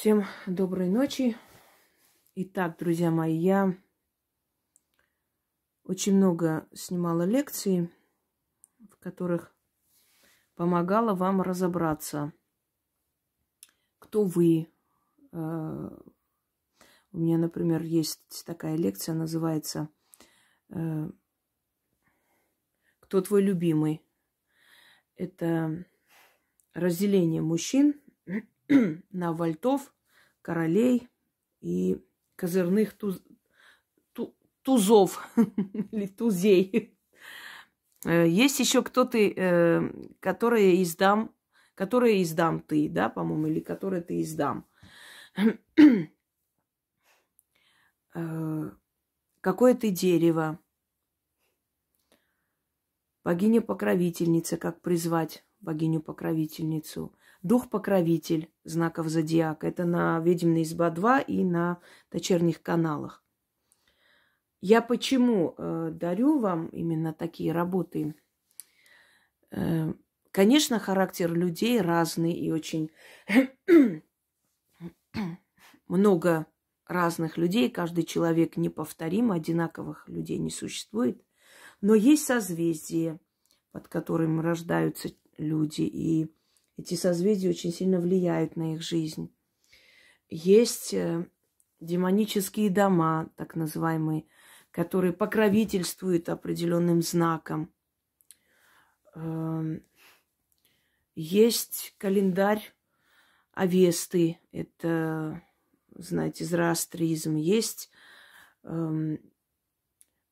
Всем доброй ночи. Итак, друзья мои, я очень много снимала лекций, в которых помогала вам разобраться, кто вы. Э, у меня, например, есть такая лекция, называется э, «Кто твой любимый?» Это разделение мужчин – на вольтов, королей и козырных туз... ту... тузов или тузей. Э, есть еще кто-то, э, которые издам, которые издам ты, да, по-моему, или которые ты издам. Э, какое ты дерево? Богиня-покровительница, как призвать богиню-покровительницу? дух-покровитель знаков зодиака. Это на «Ведьмина изба-2» и на дочерних каналах. Я почему э, дарю вам именно такие работы? Э, конечно, характер людей разный и очень много разных людей. Каждый человек неповторим, одинаковых людей не существует. Но есть созвездие, под которым рождаются люди. И эти созвездия очень сильно влияют на их жизнь. Есть э, демонические дома, так называемые, которые покровительствуют определенным знаком. Эм, есть календарь Авесты, это, знаете, зороастризм. Есть эм,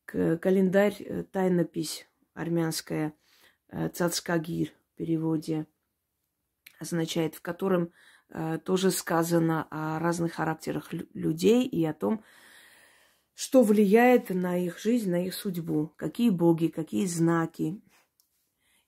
календарь, э, тайнопись армянская, э, Цацкагир в переводе – означает, в котором э, тоже сказано о разных характерах людей и о том, что влияет на их жизнь, на их судьбу, какие боги, какие знаки.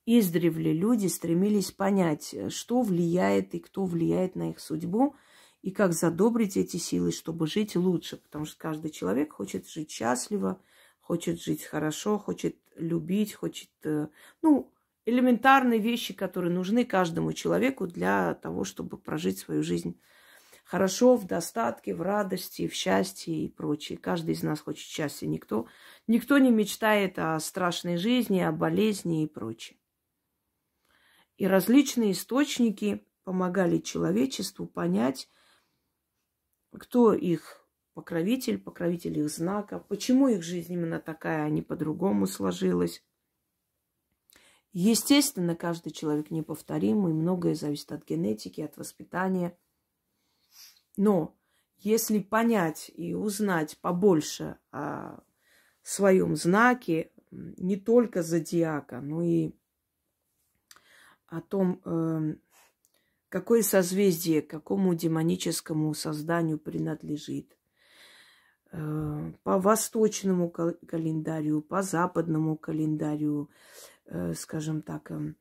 Издревле люди стремились понять, э, что влияет и кто влияет на их судьбу, и как задобрить эти силы, чтобы жить лучше, потому что каждый человек хочет жить счастливо, хочет жить хорошо, хочет любить, хочет, э, ну, элементарные вещи, которые нужны каждому человеку для того, чтобы прожить свою жизнь хорошо, в достатке, в радости, в счастье и прочее. Каждый из нас хочет счастья. Никто, никто не мечтает о страшной жизни, о болезни и прочее. И различные источники помогали человечеству понять, кто их покровитель, покровитель их знака, почему их жизнь именно такая, а не по-другому сложилась, Естественно, каждый человек неповторимый, многое зависит от генетики, от воспитания. Но если понять и узнать побольше о своем знаке, не только зодиака, но и о том, эм, какое созвездие, какому демоническому созданию принадлежит, э, по восточному календарю, по западному календарю, Э, скажем так, эм,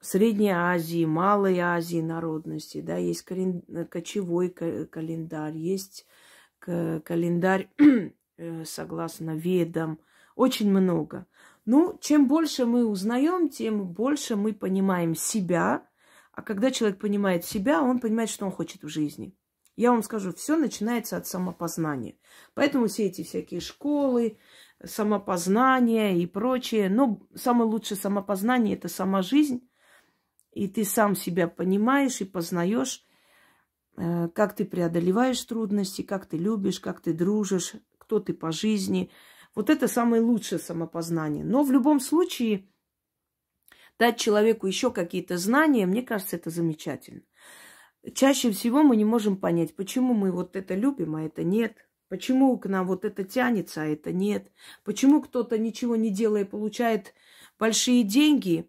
Средней Азии, Малой Азии народности, да, есть кален... Э, кочевой календарь, есть календарь э, согласно ведам, очень много. Ну, чем больше мы узнаем, тем больше мы понимаем себя, а когда человек понимает себя, он понимает, что он хочет в жизни. Я вам скажу, все начинается от самопознания. Поэтому все эти всякие школы, самопознание и прочее. Но самое лучшее самопознание – это сама жизнь. И ты сам себя понимаешь и познаешь, э, как ты преодолеваешь трудности, как ты любишь, как ты дружишь, кто ты по жизни. Вот это самое лучшее самопознание. Но в любом случае дать человеку еще какие-то знания, мне кажется, это замечательно. Чаще всего мы не можем понять, почему мы вот это любим, а это нет – Почему к нам вот это тянется, а это нет? Почему кто-то ничего не делая получает большие деньги,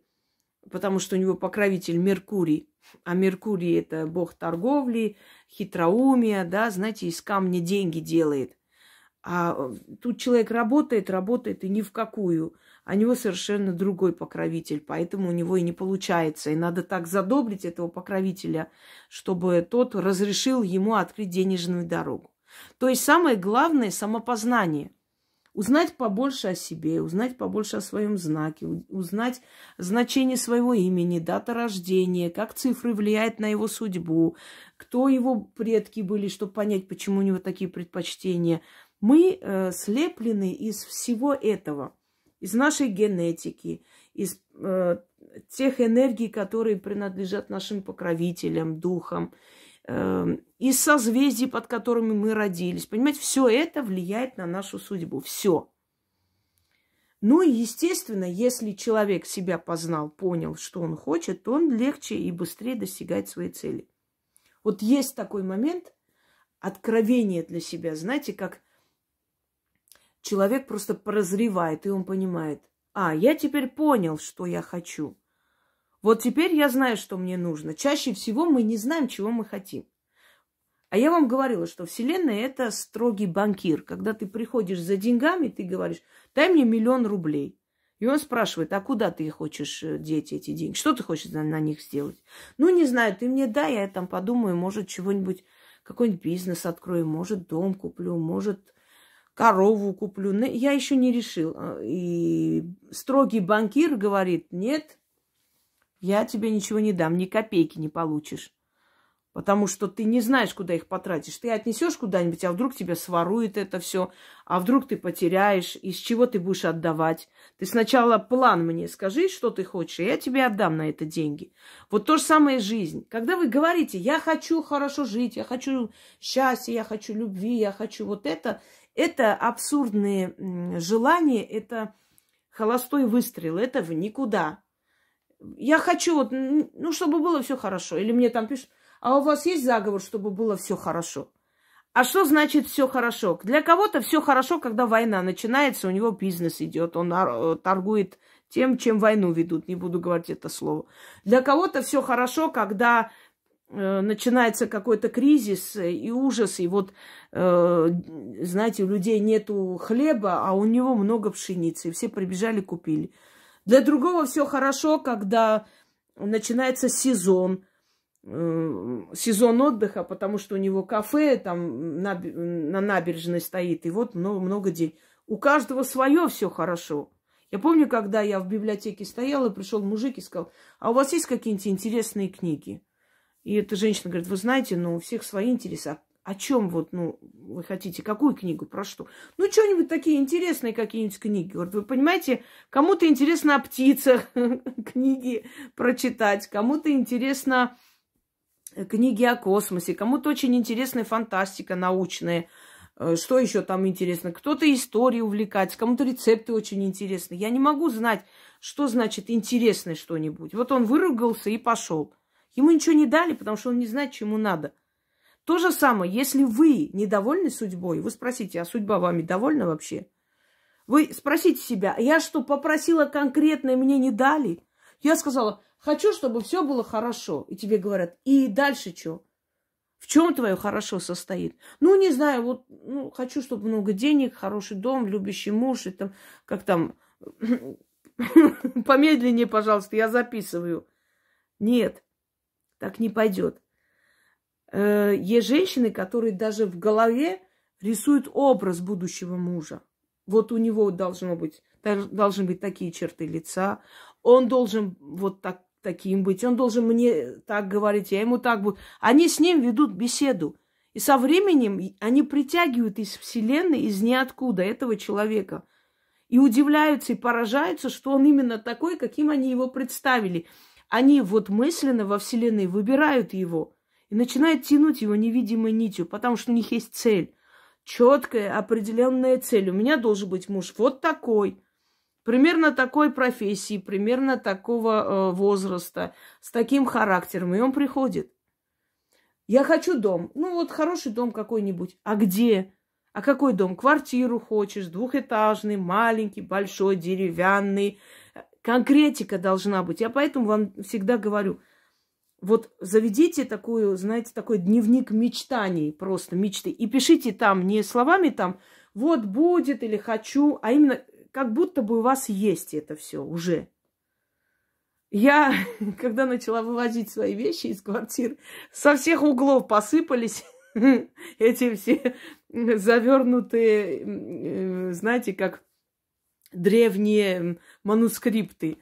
потому что у него покровитель Меркурий? А Меркурий – это бог торговли, хитроумия, да, знаете, из камня деньги делает. А э, тут человек работает, работает и ни в какую. А у него совершенно другой покровитель, поэтому у него и не получается. И надо так задобрить этого покровителя, чтобы тот разрешил ему открыть денежную дорогу. То есть самое главное – самопознание. Узнать побольше о себе, узнать побольше о своем знаке, узнать значение своего имени, дата рождения, как цифры влияют на его судьбу, кто его предки были, чтобы понять, почему у него такие предпочтения. Мы э, слеплены из всего этого, из нашей генетики, из э, тех энергий, которые принадлежат нашим покровителям, духам, Эм, из созвездий, под которыми мы родились. Понимаете, все это влияет на нашу судьбу. Все. Ну и, естественно, если человек себя познал, понял, что он хочет, то он легче и быстрее достигает своей цели. Вот есть такой момент откровения для себя, знаете, как человек просто прозревает, и он понимает, а, я теперь понял, что я хочу. Вот теперь я знаю, что мне нужно. Чаще всего мы не знаем, чего мы хотим. А я вам говорила, что Вселенная – это строгий банкир. Когда ты приходишь за деньгами, ты говоришь, дай мне миллион рублей. И он спрашивает, а куда ты хочешь э, деть эти деньги? Что ты хочешь на, на них сделать? Ну, не знаю, ты мне дай, я там подумаю, может, чего-нибудь, какой-нибудь бизнес открою, может, дом куплю, может, корову куплю. Я еще не решил. И строгий банкир говорит, нет – я тебе ничего не дам, ни копейки не получишь. Потому что ты не знаешь, куда их потратишь. Ты отнесешь куда-нибудь, а вдруг тебя сворует это все, а вдруг ты потеряешь, из чего ты будешь отдавать. Ты сначала план мне скажи, что ты хочешь, и я тебе отдам на это деньги. Вот то же самое жизнь. Когда вы говорите, я хочу хорошо жить, я хочу счастья, я хочу любви, я хочу вот это, это абсурдные желания, это холостой выстрел, это в никуда. Я хочу, вот, ну, чтобы было все хорошо. Или мне там пишут, а у вас есть заговор, чтобы было все хорошо? А что значит все хорошо? Для кого-то все хорошо, когда война начинается, у него бизнес идет, он э, торгует тем, чем войну ведут, не буду говорить это слово. Для кого-то все хорошо, когда э, начинается какой-то кризис э, и ужас, и вот, знаете, у людей нету хлеба, а у него много пшеницы, и все прибежали, купили. Для другого все хорошо, когда начинается сезон, э, сезон отдыха, потому что у него кафе там на, набережной стоит, и вот много, много денег. У каждого свое все хорошо. Я помню, когда я в библиотеке стояла, пришел мужик и сказал, а у вас есть какие-нибудь интересные книги? И эта женщина говорит, вы знаете, но ну, у всех свои интересы. А о чем вот, ну, вы хотите? Какую книгу? Про что? Ну, что-нибудь такие интересные какие-нибудь книги. Вот вы понимаете, кому-то интересно о птицах книги прочитать, кому-то интересно э, книги о космосе, кому-то очень интересна фантастика научная. Э, что еще там интересно? Кто-то историей увлекается, кому-то рецепты очень интересны. Я не могу знать, что значит интересное что-нибудь. Вот он выругался и пошел. Ему ничего не дали, потому что он не знает, чему надо. То же самое, если вы недовольны судьбой, вы спросите, а судьба вами довольна вообще? Вы спросите себя, я что, попросила конкретное, мне не дали? Я сказала, хочу, чтобы все было хорошо. И тебе говорят, и дальше что? В чем твое хорошо состоит? Ну, не знаю, вот ну, хочу, чтобы много денег, хороший дом, любящий муж, и там, как там, помедленнее, пожалуйста, я записываю. Нет, так не пойдет э, есть женщины, которые даже в голове рисуют образ будущего мужа. Вот у него должно быть, должны быть такие черты лица, он должен вот так, таким быть, он должен мне так говорить, я ему так буду. Они с ним ведут беседу. И со временем они притягивают из Вселенной, из ниоткуда этого человека. И удивляются и поражаются, что он именно такой, каким они его представили. Они вот мысленно во Вселенной выбирают его – и начинает тянуть его невидимой нитью, потому что у них есть цель. Четкая, определенная цель. У меня должен быть муж вот такой, примерно такой профессии, примерно такого э, возраста, с таким характером. И он приходит. Я хочу дом. Ну вот хороший дом какой-нибудь. А где? А какой дом? Квартиру хочешь, двухэтажный, маленький, большой, деревянный. Конкретика должна быть. Я поэтому вам всегда говорю – вот заведите такую, знаете, такой дневник мечтаний, просто мечты. И пишите там не словами там «вот будет» или «хочу», а именно как будто бы у вас есть это все уже. Я, когда начала вывозить свои вещи из квартир, со всех углов посыпались эти все завернутые, э, знаете, как древние манускрипты.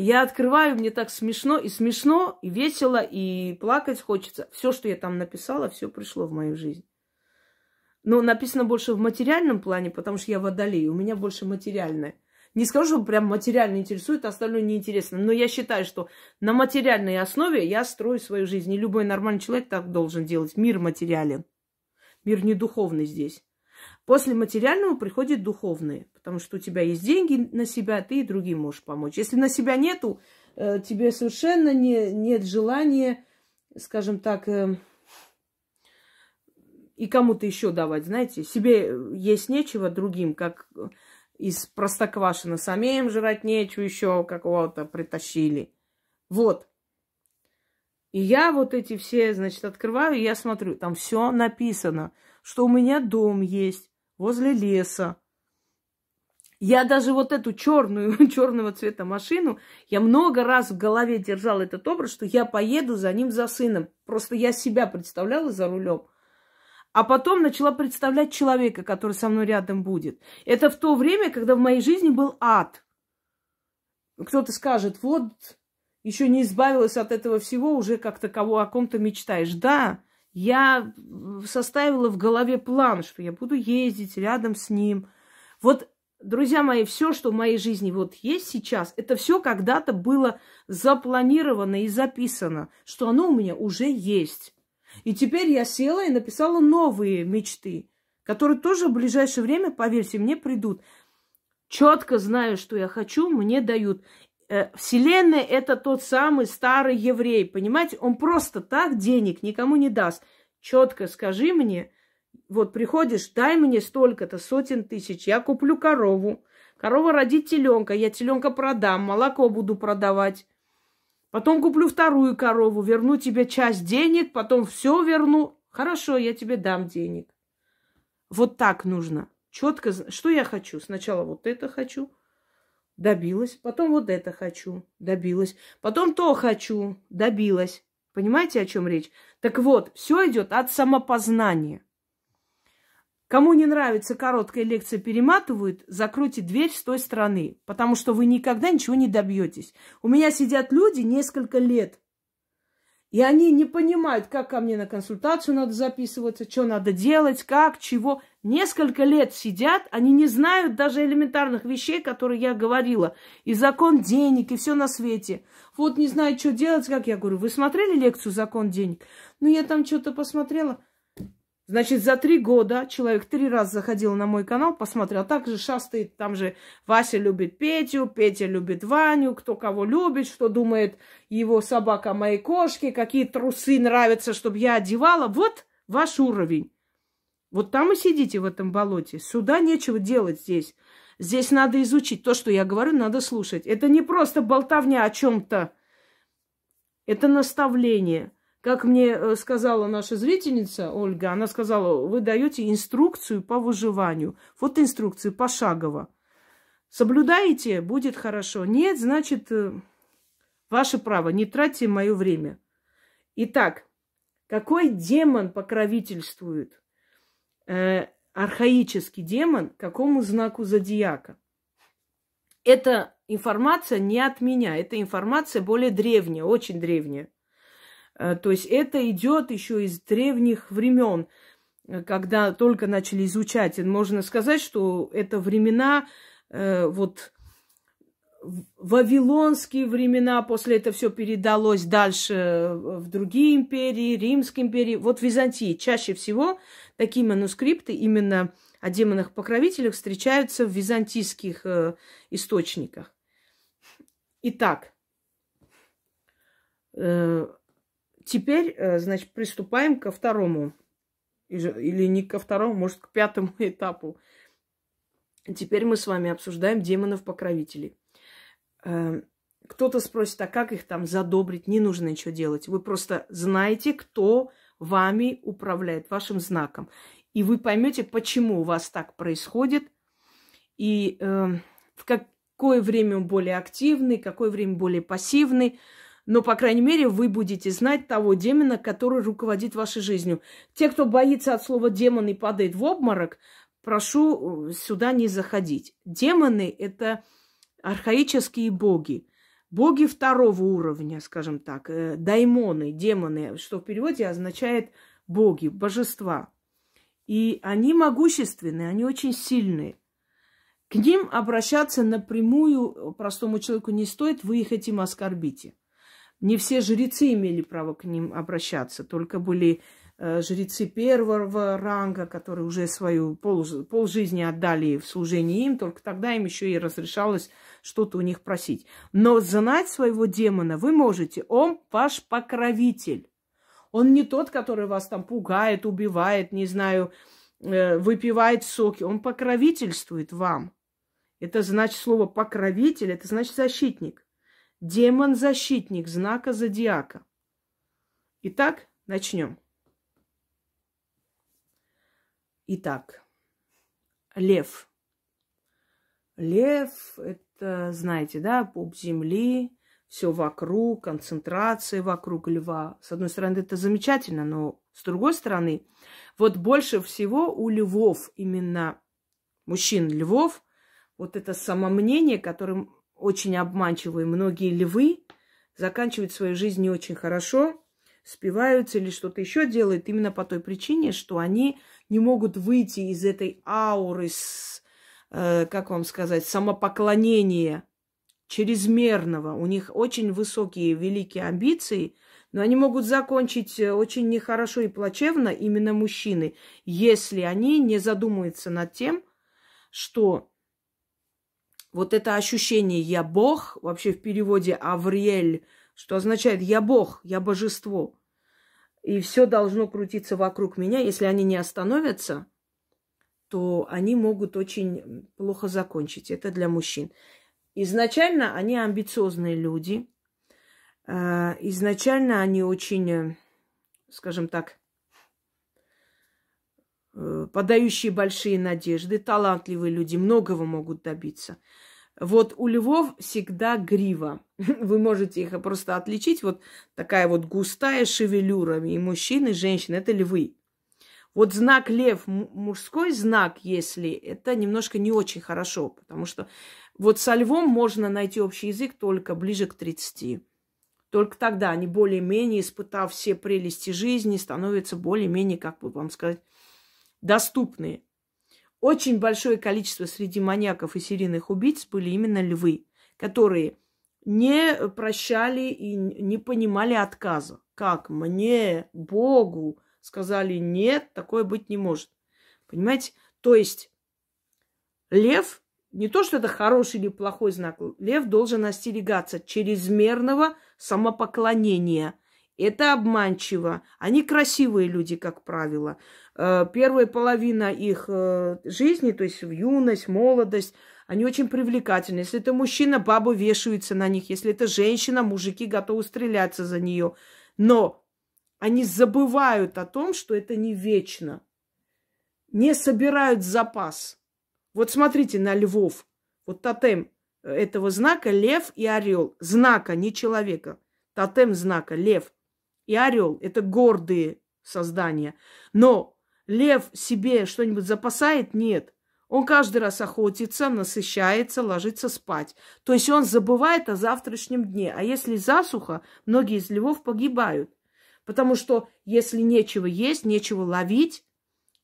Я открываю, мне так смешно, и смешно, и весело, и плакать хочется. Все, что я там написала, все пришло в мою жизнь. Но написано больше в материальном плане, потому что я водолей, у меня больше материальное. Не скажу, что прям материально интересует, остальное неинтересно. Но я считаю, что на материальной основе я строю свою жизнь. И любой нормальный человек так должен делать. Мир материален. Мир не духовный здесь. После материального приходят духовные, потому что у тебя есть деньги на себя, ты и другим можешь помочь. Если на себя нету, э, тебе совершенно не, нет желания, скажем так, э, и кому-то еще давать, знаете, себе э, есть нечего другим, как из простоквашина самим жрать нечего, еще какого-то притащили. Вот. И я вот эти все, значит, открываю, и я смотрю, там все написано, что у меня дом есть, возле леса. Я даже вот эту черную, черного цвета машину, я много раз в голове держал этот образ, что я поеду за ним, за сыном. Просто я себя представляла за рулем. А потом начала представлять человека, который со мной рядом будет. Это в то время, когда в моей жизни был ад. Кто-то скажет, вот еще не избавилась от этого всего, уже как то кого, о ком-то мечтаешь. Да, я составила в голове план, что я буду ездить рядом с ним. Вот, друзья мои, все, что в моей жизни вот есть сейчас, это все когда-то было запланировано и записано, что оно у меня уже есть. И теперь я села и написала новые мечты, которые тоже в ближайшее время, поверьте мне, придут. Четко знаю, что я хочу, мне дают. Э, Вселенная – это тот самый старый еврей, понимаете? Он просто так денег никому не даст. Четко скажи мне, вот приходишь, дай мне столько-то, сотен тысяч, я куплю корову. Корова родит теленка, я теленка продам, молоко буду продавать. Потом куплю вторую корову, верну тебе часть денег, потом все верну. Хорошо, я тебе дам денег. Вот так нужно. Четко, что я хочу. Сначала вот это хочу, добилась. Потом вот это хочу, добилась. Потом то хочу, добилась. Понимаете, о чем речь? Так вот, все идет от самопознания. Кому не нравится короткая лекция, перематывают, закройте дверь с той стороны, потому что вы никогда ничего не добьетесь. У меня сидят люди несколько лет, и они не понимают, как ко мне на консультацию надо записываться, что надо делать, как, чего несколько лет сидят, они не знают даже элементарных вещей, которые я говорила. И закон денег, и все на свете. Вот не знаю, что делать, как я говорю. Вы смотрели лекцию «Закон денег»? Ну, я там что-то посмотрела. Значит, за три года человек три раза заходил на мой канал, посмотрел. Так же шастает, там же Вася любит Петю, Петя любит Ваню, кто кого любит, что думает его собака моей кошки, какие трусы нравятся, чтобы я одевала. Вот ваш уровень. Вот там и сидите в этом болоте. Сюда нечего делать здесь. Здесь надо изучить то, что я говорю, надо слушать. Это не просто болтовня о чем-то. Это наставление. Как мне э, сказала наша зрительница Ольга, она сказала, вы даете инструкцию по выживанию. Вот инструкцию пошагово. Соблюдаете, будет хорошо. Нет, значит, э, ваше право, не тратьте мое время. Итак, какой демон покровительствует? Э, архаический демон какому знаку зодиака. Эта информация не от меня, эта информация более древняя, очень древняя. Э, то есть это идет еще из древних времен, когда только начали изучать. можно сказать, что это времена э, вот вавилонские времена, после это все передалось дальше в другие империи, Римской империи. Вот Византии чаще всего Такие манускрипты именно о демонах-покровителях встречаются в византийских э, источниках. Итак, э, теперь, э, значит, приступаем ко второму, или не ко второму, может, к пятому этапу. Теперь мы с вами обсуждаем демонов-покровителей. Э, кто-то спросит, а как их там задобрить? Не нужно ничего делать. Вы просто знаете, кто вами управляет, вашим знаком. И вы поймете, почему у вас так происходит, и э, в какое время он более активный, какое время более пассивный. Но, по крайней мере, вы будете знать того демона, который руководит вашей жизнью. Те, кто боится от слова демон и падает в обморок, прошу э, сюда не заходить. Демоны – это архаические боги – Боги второго уровня, скажем так, э, даймоны, демоны, что в переводе означает боги, божества. И они могущественные, они очень сильные. К ним обращаться напрямую простому человеку не стоит, вы их этим оскорбите. Не все жрецы имели право к ним обращаться, только были Э, жрецы первого ранга, которые уже свою пол, пол жизни отдали в служении им, только тогда им еще и разрешалось что-то у них просить. Но знать своего демона вы можете. Он ваш покровитель. Он не тот, который вас там пугает, убивает, не знаю, э, выпивает соки. Он покровительствует вам. Это значит слово покровитель, это значит защитник. Демон-защитник знака зодиака. Итак, начнем. Итак, лев. Лев – это, знаете, да, пуп земли, все вокруг, концентрация вокруг льва. С одной стороны, это замечательно, но с другой стороны, вот больше всего у львов, именно мужчин львов, вот это самомнение, которым очень обманчивые многие львы, заканчивают свою жизнь не очень хорошо, спиваются или что-то еще делают именно по той причине, что они не могут выйти из этой ауры, с, э, как вам сказать, самопоклонения чрезмерного. У них очень высокие, великие амбиции, но они могут закончить э, очень нехорошо и плачевно именно мужчины, если они не задумаются над тем, что вот это ощущение «я бог», вообще в переводе «авриэль», что означает «я бог», «я божество», и все должно крутиться вокруг меня, если они не остановятся, то они могут очень плохо закончить. Это для мужчин. Изначально они амбициозные люди. А, изначально они очень, э, скажем так, э, подающие большие надежды, талантливые люди, многого могут добиться. Вот у львов всегда грива. Вы можете их просто отличить. Вот такая вот густая шевелюра. И мужчины, и женщины – это львы. Вот знак лев, мужской знак, если это немножко не очень хорошо, потому что вот со львом можно найти общий язык только ближе к 30. Только тогда они более-менее, испытав все прелести жизни, становятся более-менее, как бы вам сказать, доступные. Очень большое количество среди маньяков и серийных убийц были именно львы, которые не прощали и не понимали отказа. Как мне, Богу, сказали нет, такое быть не может. Понимаете? То есть лев не то, что это хороший или плохой знак, лев должен остерегаться чрезмерного самопоклонения. Это обманчиво. Они красивые люди, как правило. Э, первая половина их э, жизни, то есть в юность, молодость, они очень привлекательны. Если это мужчина, бабы вешаются на них. Если это женщина, мужики готовы стреляться за нее. Но они забывают о том, что это не вечно. Не собирают запас. Вот смотрите на львов. Вот тотем этого знака лев и орел. Знака, не человека. Тотем знака лев и орел. Это гордые создания. Но Лев себе что-нибудь запасает? Нет. Он каждый раз охотится, насыщается, ложится спать. То есть он забывает о завтрашнем дне. А если засуха, многие из львов погибают. Потому что если нечего есть, нечего ловить,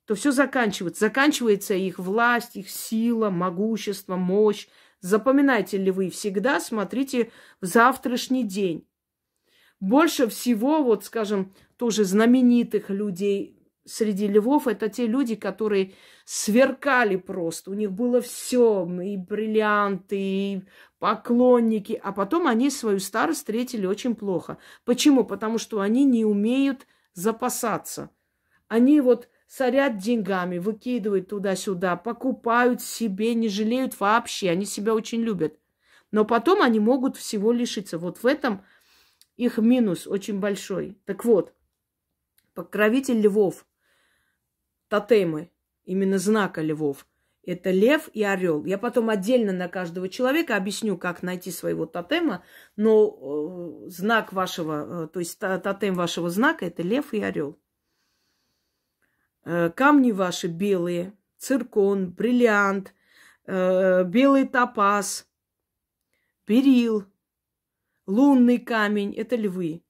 то все заканчивается. Заканчивается их власть, их сила, могущество, мощь. Запоминайте ли вы всегда, смотрите в завтрашний день. Больше всего, вот скажем, тоже знаменитых людей среди львов, это те люди, которые сверкали просто. У них было все, и бриллианты, и поклонники. А потом они свою старость встретили очень плохо. Почему? Потому что они не умеют запасаться. Они вот сорят деньгами, выкидывают туда-сюда, покупают себе, не жалеют вообще. Они себя очень любят. Но потом они могут всего лишиться. Вот в этом их минус очень большой. Так вот, покровитель львов тотемы, именно знака львов. Это лев и орел. Я потом отдельно на каждого человека объясню, как найти своего тотема, но э, знак вашего, э, то есть тотем вашего знака – это лев и орел. Э, камни ваши белые, циркон, бриллиант, белый топаз, перил, лунный камень – это львы.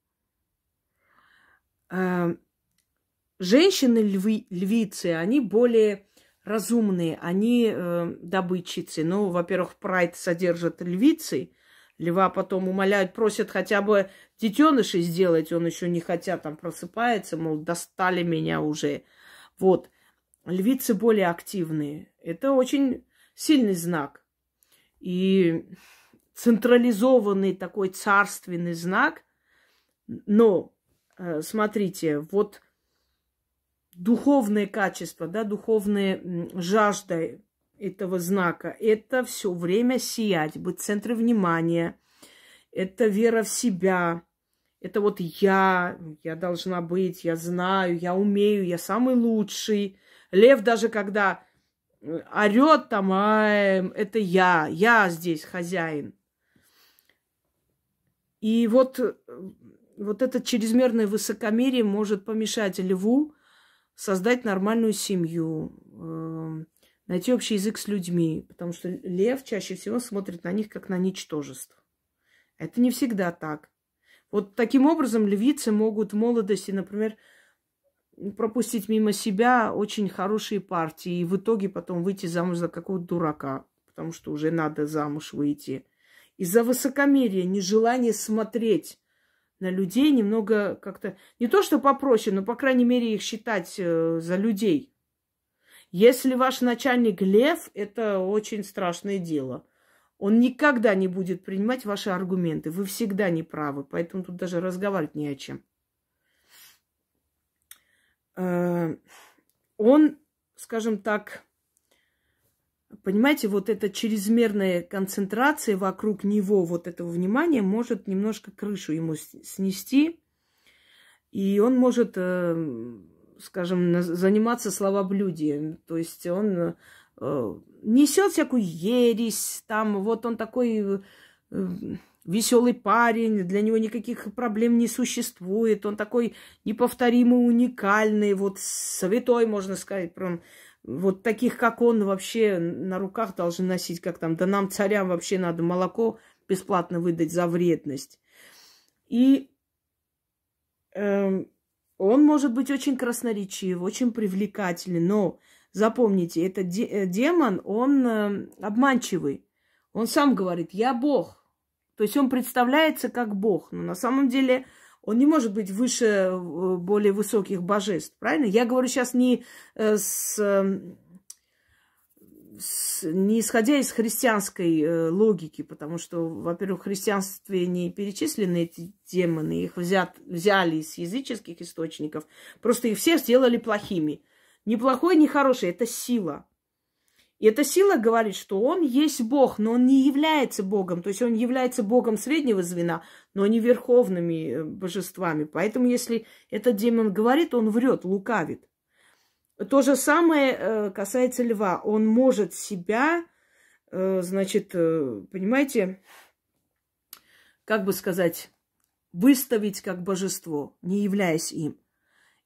Женщины-львицы, они более разумные, они э, добытчицы. Ну, во-первых, прайд содержит львицы, льва потом умоляют, просят хотя бы детенышей сделать, он еще не хотя там просыпается, мол, достали меня уже. Вот. Львицы более активные. Это очень сильный знак. И централизованный такой царственный знак. Но, э, смотрите, вот духовные качества, да, духовные жажда этого знака. Это все время сиять, быть центром внимания. Это вера в себя. Это вот я, я должна быть, я знаю, я умею, я самый лучший. Лев даже когда э, орет там, а, это я, я здесь хозяин. И вот, э, вот это чрезмерное высокомерие может помешать льву создать нормальную семью, эм, найти общий язык с людьми, потому что лев чаще всего смотрит на них как на ничтожество. Это не всегда так. Вот таким образом львицы могут в молодости, например, пропустить мимо себя очень хорошие партии и в итоге потом выйти замуж за какого-то дурака, потому что уже надо замуж выйти. Из-за высокомерия, нежелания смотреть на людей немного как-то... Не то, что попроще, но, по крайней мере, их считать э, за людей. Если ваш начальник лев, это очень страшное дело. Он никогда не будет принимать ваши аргументы. Вы всегда не правы, поэтому тут даже разговаривать не о чем. Э, он, скажем так, Понимаете, вот эта чрезмерная концентрация вокруг него, вот этого внимания, может немножко крышу ему снести, и он может, э, скажем, заниматься словоблюдием. То есть он э, несет всякую ересь, там вот он такой э, веселый парень, для него никаких проблем не существует, он такой неповторимый, уникальный, вот святой, можно сказать, прям вот таких, как он, вообще на руках должны носить, как там, да нам, царям, вообще надо молоко бесплатно выдать за вредность. И э, он может быть очень красноречив, очень привлекательный, но запомните, этот де- э, демон, он э, обманчивый. Он сам говорит, я Бог. То есть он представляется как Бог, но на самом деле он не может быть выше э, более высоких божеств, правильно? Я говорю сейчас не э, с, эм, с не исходя из христианской э, логики, потому что, во-первых, в христианстве не перечислены эти демоны, их взят, взяли из языческих источников, просто их все сделали плохими. Неплохой, не хороший – это сила. И эта сила говорит, что он есть Бог, но он не является Богом. То есть он является Богом среднего звена, но не верховными э, божествами. Поэтому если этот демон говорит, он врет, лукавит. То же самое э, касается льва. Он может себя, э, значит, понимаете, как бы сказать, выставить как божество, не являясь им.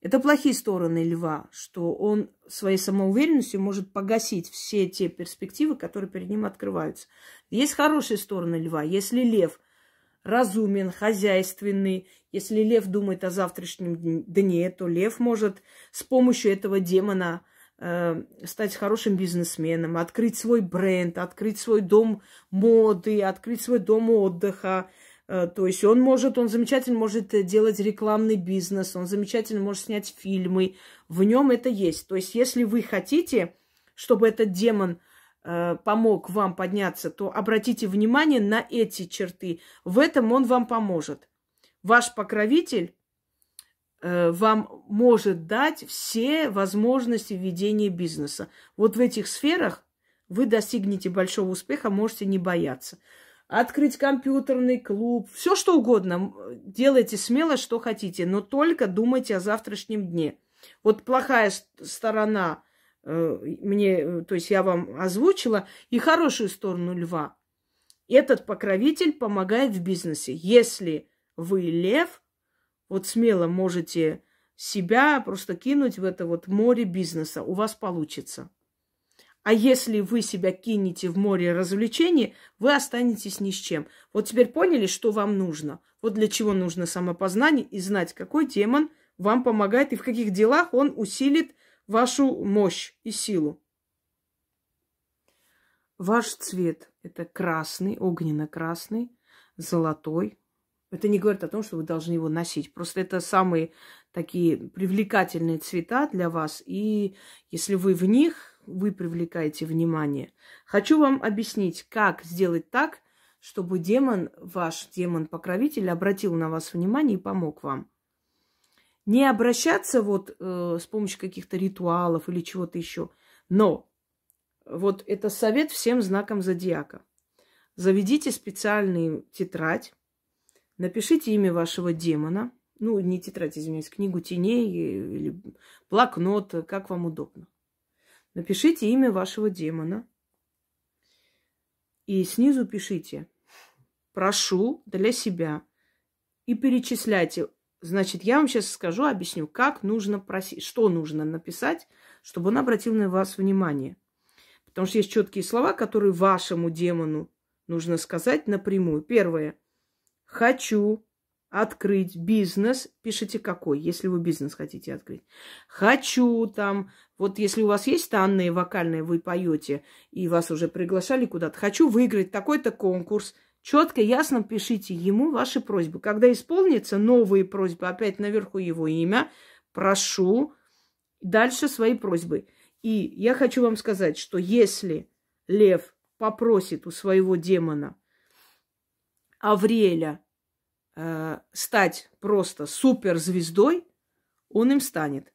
Это плохие стороны льва, что он своей самоуверенностью может погасить все те перспективы, которые перед ним открываются. Есть хорошие стороны льва. Если лев разумен, хозяйственный, если лев думает о завтрашнем дне, то лев может с помощью этого демона э, стать хорошим бизнесменом, открыть свой бренд, открыть свой дом моды, открыть свой дом отдыха, Э, то есть он может, он замечательно может э, делать рекламный бизнес, он замечательно может снять фильмы. В нем это есть. То есть если вы хотите, чтобы этот демон э, помог вам подняться, то обратите внимание на эти черты. В этом он вам поможет. Ваш покровитель вам может дать все возможности ведения бизнеса. Вот в этих сферах вы достигнете большого успеха, можете не бояться открыть компьютерный клуб, все что угодно. Делайте смело, что хотите, но только думайте о завтрашнем дне. Вот плохая сторона э, мне, э, то есть я вам озвучила, и хорошую сторону льва. Этот покровитель помогает в бизнесе. Если вы лев, вот смело можете себя просто кинуть в это вот море бизнеса. У вас получится. А если вы себя кинете в море развлечений, вы останетесь ни с чем. Вот теперь поняли, что вам нужно. Вот для чего нужно самопознание и знать, какой демон вам помогает и в каких делах он усилит вашу мощь и силу. Ваш цвет – это красный, огненно-красный, золотой. Это не говорит о том, что вы должны его носить. Просто это самые такие привлекательные цвета для вас. И если вы в них, вы привлекаете внимание. Хочу вам объяснить, как сделать так, чтобы демон, ваш демон-покровитель, обратил на вас внимание и помог вам. Не обращаться вот э, с помощью каких-то ритуалов или чего-то еще, но вот это совет всем знакам зодиака. Заведите специальную тетрадь, напишите имя вашего демона – ну, не тетрадь, извиняюсь, книгу теней или блокнот, как вам удобно. Напишите имя вашего демона. И снизу пишите «Прошу для себя». И перечисляйте. Значит, я вам сейчас скажу, объясню, как нужно просить, что нужно написать, чтобы он обратил на вас внимание. Потому что есть четкие слова, которые вашему демону нужно сказать напрямую. Первое. Хочу открыть бизнес, пишите какой, если вы бизнес хотите открыть. Хочу там, вот если у вас есть данные вокальные, вы поете, и вас уже приглашали куда-то, хочу выиграть такой-то конкурс. Четко, ясно пишите ему ваши просьбы. Когда исполнится новые просьбы, опять наверху его имя, прошу дальше свои просьбы. И я хочу вам сказать, что если лев попросит у своего демона Авреля э, стать просто суперзвездой, он им станет.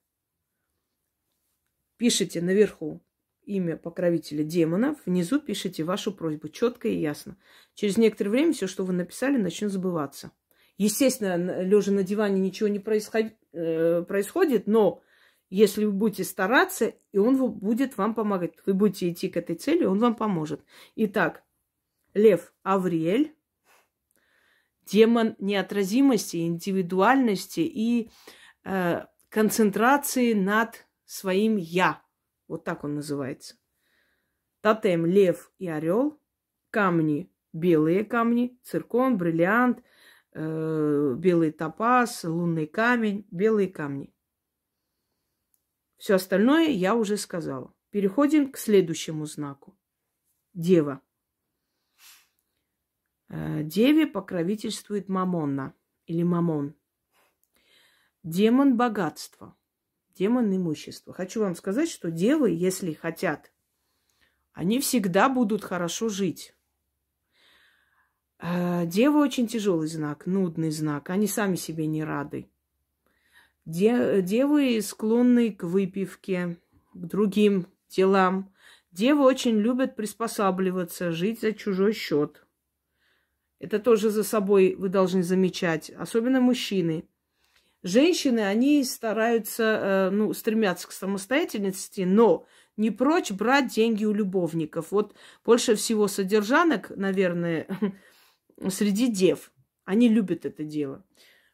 Пишите наверху имя покровителя демона, внизу пишите вашу просьбу четко и ясно. Через некоторое время все, что вы написали, начнет забываться. Естественно, лежа на диване ничего не происход... э, происходит, но если вы будете стараться, и он будет вам помогать. Вы будете идти к этой цели, он вам поможет. Итак, Лев Авриэль, демон неотразимости, индивидуальности и э, концентрации над своим я. Вот так он называется. Тотем лев и орел, камни, белые камни, циркон, бриллиант, э, белый топаз, лунный камень, белые камни. Все остальное я уже сказала. Переходим к следующему знаку. Дева. Э, Деве покровительствует Мамонна или Мамон. Демон богатства, демон имущества. Хочу вам сказать, что девы, если хотят, они всегда будут хорошо жить. Э, девы очень тяжелый знак, нудный знак. Они сами себе не рады. Девы склонны к выпивке, к другим делам. Девы очень любят приспосабливаться, жить за чужой счет. Это тоже за собой вы должны замечать, особенно мужчины. Женщины, они стараются, э, ну, стремятся к самостоятельности, но не прочь брать деньги у любовников. Вот больше всего содержанок, наверное, среди дев. Они любят это дело.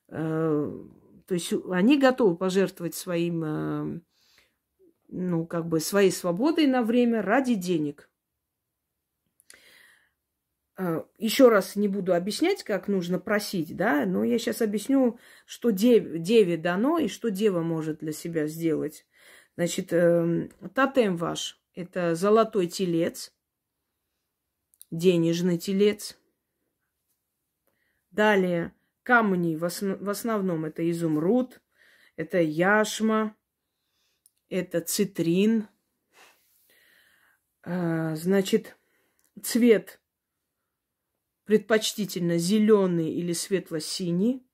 Э, то есть они готовы пожертвовать своим, э, ну, как бы своей свободой на время ради денег. Э, Еще раз не буду объяснять, как нужно просить, да, но я сейчас объясню, что деве деве дано и что дева может для себя сделать. Значит, эм, тотем ваш – это золотой телец, денежный телец. Далее камни, в основном это изумруд, это яшма, это цитрин. Э, значит, цвет – предпочтительно зеленый или светло-синий.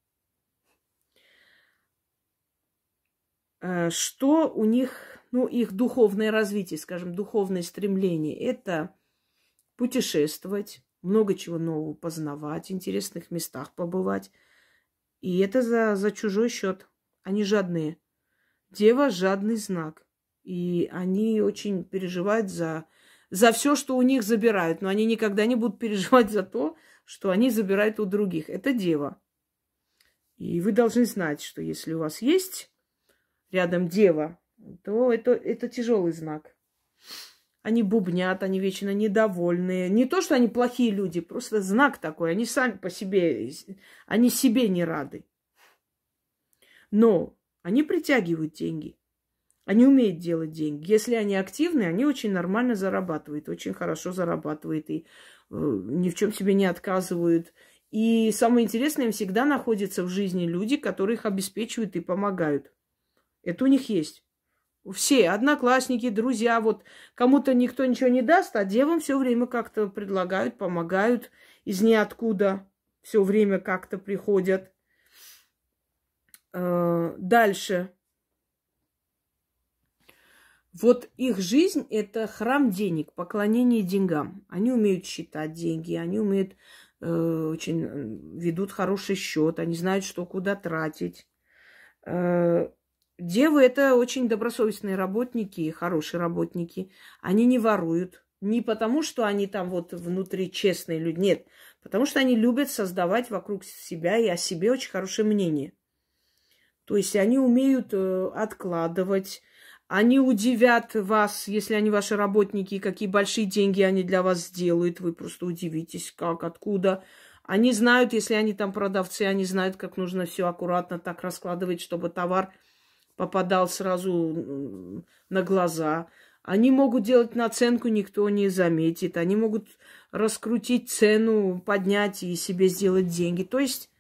Э, что у них, ну, их духовное развитие, скажем, духовное стремление, это путешествовать, много чего нового познавать, в интересных местах побывать. И это за, за чужой счет. Они жадные. Дева – жадный знак. И они очень переживают за за все, что у них забирают, но они никогда не будут переживать за то, что они забирают у других. Это дева. И вы должны знать, что если у вас есть рядом дева, то это, это тяжелый знак. Они бубнят, они вечно недовольные. Не то, что они плохие люди, просто знак такой. Они сами по себе, они себе не рады. Но они притягивают деньги. Они умеют делать деньги. Если они активные, они очень нормально зарабатывают, очень хорошо зарабатывают и э, ни в чем себе не отказывают. И самое интересное, им всегда находятся в жизни люди, которые их обеспечивают и помогают. Это у них есть. Все одноклассники, друзья, вот кому-то никто ничего не даст, а девам все время как-то предлагают, помогают из ниоткуда. Все время как-то приходят. Э, дальше. Вот их жизнь – это храм денег, поклонение деньгам. Они умеют считать деньги, они умеют э, очень э, ведут хороший счет, они знают, что куда тратить. Э, девы – это очень добросовестные работники, хорошие работники. Они не воруют, не потому, что они там вот внутри честные люди, нет. Потому что они любят создавать вокруг себя и о себе очень хорошее мнение. То есть они умеют э, откладывать, они удивят вас, если они ваши работники, какие большие деньги они для вас сделают. Вы просто удивитесь, как, откуда. Они знают, если они там продавцы, они знают, как нужно все аккуратно так раскладывать, чтобы товар попадал сразу на глаза. Они могут делать наценку, никто не заметит. Они могут раскрутить цену, поднять и себе сделать деньги. То есть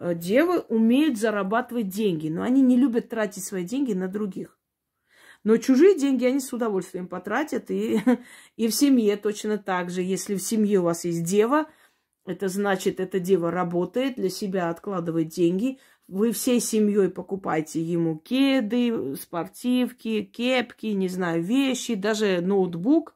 э, девы умеют зарабатывать деньги, но они не любят тратить свои деньги на других. Но чужие деньги они с удовольствием потратят. И, и в семье точно так же. Если в семье у вас есть дева, это значит, эта дева работает, для себя откладывает деньги. Вы всей семьей покупаете ему кеды, спортивки, кепки, не знаю, вещи, даже ноутбук.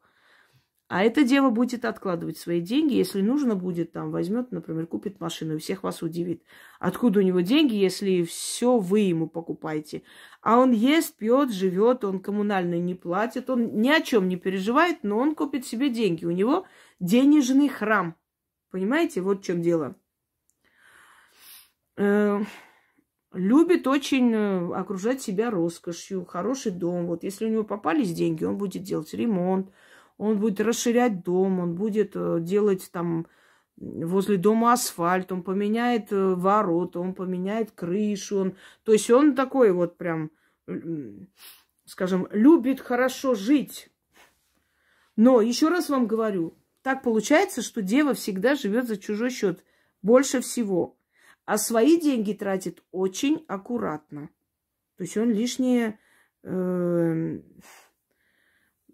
А эта дева будет откладывать свои деньги, если нужно будет, там возьмет, например, купит машину и всех вас удивит. Откуда у него деньги, если все вы ему покупаете? А он ест, пьет, живет, он коммунально не платит, он ни о чем не переживает, но он купит себе деньги. У него денежный храм. Понимаете, вот в чем дело. Э, любит очень э, окружать себя роскошью, хороший дом. Вот если у него попались деньги, он будет делать ремонт, он будет расширять дом, он будет э, делать там возле дома асфальт, он поменяет э, ворота, он поменяет крышу. Он... То есть он такой вот прям, скажем, любит хорошо жить. Но еще раз вам говорю, так получается, что дева всегда живет за чужой счет больше всего, а свои деньги тратит очень аккуратно. То есть он лишнее... Э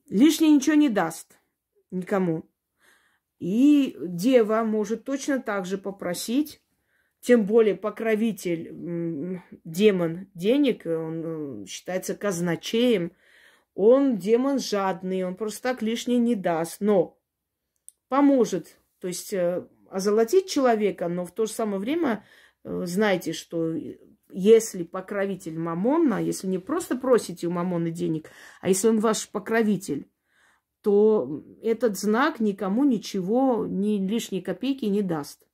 Лишнее ничего не даст никому. И дева может точно так же попросить, тем более покровитель, демон денег, он э, считается казначеем, он демон жадный, он просто так лишнее не даст, но поможет, то есть э, озолотить человека, но в то же самое время э, знаете, что если покровитель Мамонна, если не просто просите у Мамона денег, а если он ваш покровитель, то этот знак никому ничего, ни лишней копейки не даст.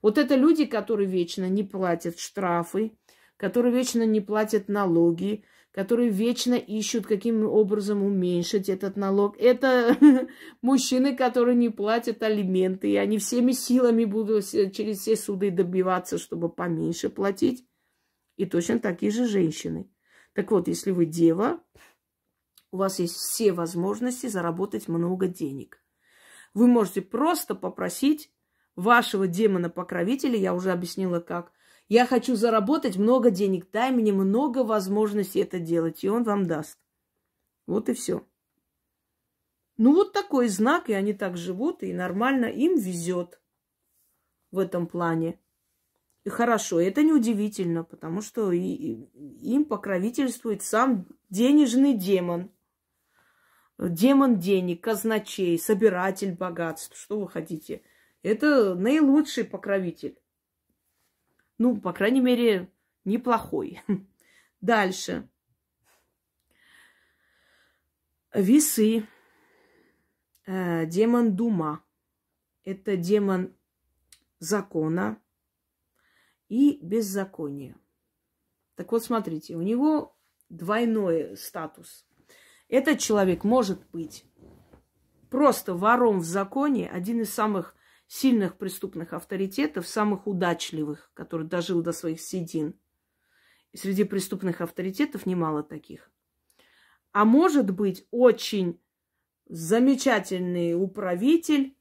Вот это люди, которые вечно не платят штрафы, которые вечно не платят налоги, которые вечно ищут, каким образом уменьшить этот налог. Это мужчины, которые не платят алименты, и они всеми силами будут через все суды добиваться, чтобы поменьше платить. И точно такие же женщины. Так вот, если вы дева, у вас есть все возможности заработать много денег. Вы можете просто попросить вашего демона-покровителя, я уже объяснила как, я хочу заработать много денег, дай мне много возможностей это делать, и он вам даст. Вот и все. Ну вот такой знак, и они так живут, и нормально им везет в этом плане хорошо, это неудивительно, потому что им покровительствует сам денежный демон. Демон денег, казначей, собиратель богатств, что вы хотите. Это наилучший покровитель. Ну, по крайней мере, неплохой. Дальше. Весы. Э, демон Дума. Это демон закона, и беззаконие. Так вот, смотрите, у него двойной статус. Этот человек может быть просто вором в законе, один из самых сильных преступных авторитетов, самых удачливых, который дожил до своих седин. И среди преступных авторитетов немало таких. А может быть очень замечательный управитель,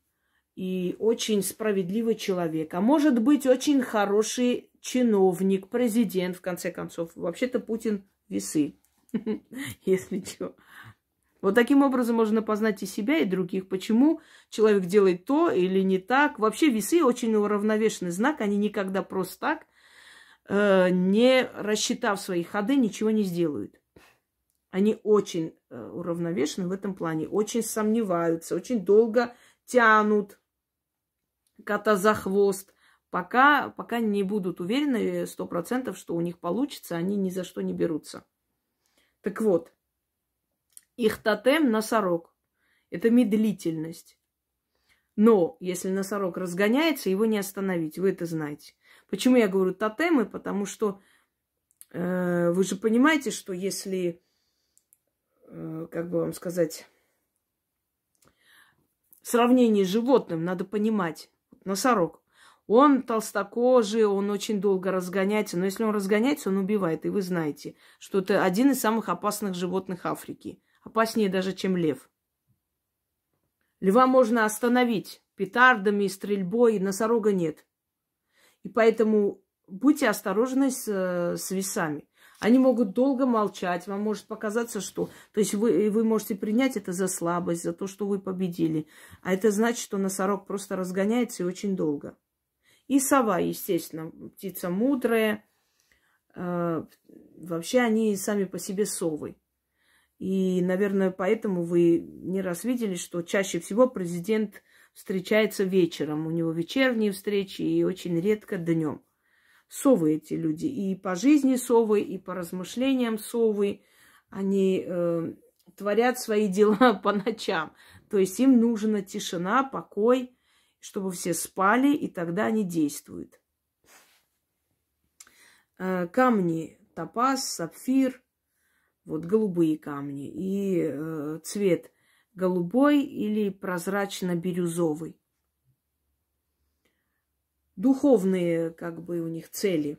и очень справедливый человек, а может быть очень хороший чиновник, президент, в конце концов. Вообще-то Путин весы, если что. Вот таким образом можно познать и себя, и других, почему человек делает то или не так. Вообще весы очень уравновешенный знак, они никогда просто так, э, не рассчитав свои ходы, ничего не сделают. Они очень э, уравновешены в этом плане, очень сомневаются, очень долго тянут, кота за хвост. Пока, пока не будут уверены сто процентов, что у них получится, они ни за что не берутся. Так вот, их тотем – носорог. Это медлительность. Но если носорог разгоняется, его не остановить. Вы это знаете. Почему я говорю тотемы? Потому что э, вы же понимаете, что если, э, как бы вам сказать, сравнение с животным надо понимать носорог. Он толстокожий, он очень долго разгоняется, но если он разгоняется, он убивает. И вы знаете, что это один из самых опасных животных Африки. Опаснее даже, чем лев. Льва можно остановить петардами, стрельбой, носорога нет. И поэтому будьте осторожны с, э, с весами. Они могут долго молчать, вам может показаться, что... То есть вы, вы можете принять это за слабость, за то, что вы победили. А это значит, что носорог просто разгоняется и очень долго. И сова, естественно, птица мудрая. Э, вообще они сами по себе совы. И, наверное, поэтому вы не раз видели, что чаще всего президент встречается вечером. У него вечерние встречи и очень редко днем совы эти люди. И по жизни совы, и по размышлениям совы. Они э, творят свои дела по ночам. То есть им нужна тишина, покой, чтобы все спали, и тогда они действуют. Э, камни, топаз, сапфир, вот голубые камни. И э, цвет голубой или прозрачно-бирюзовый духовные как бы у них цели.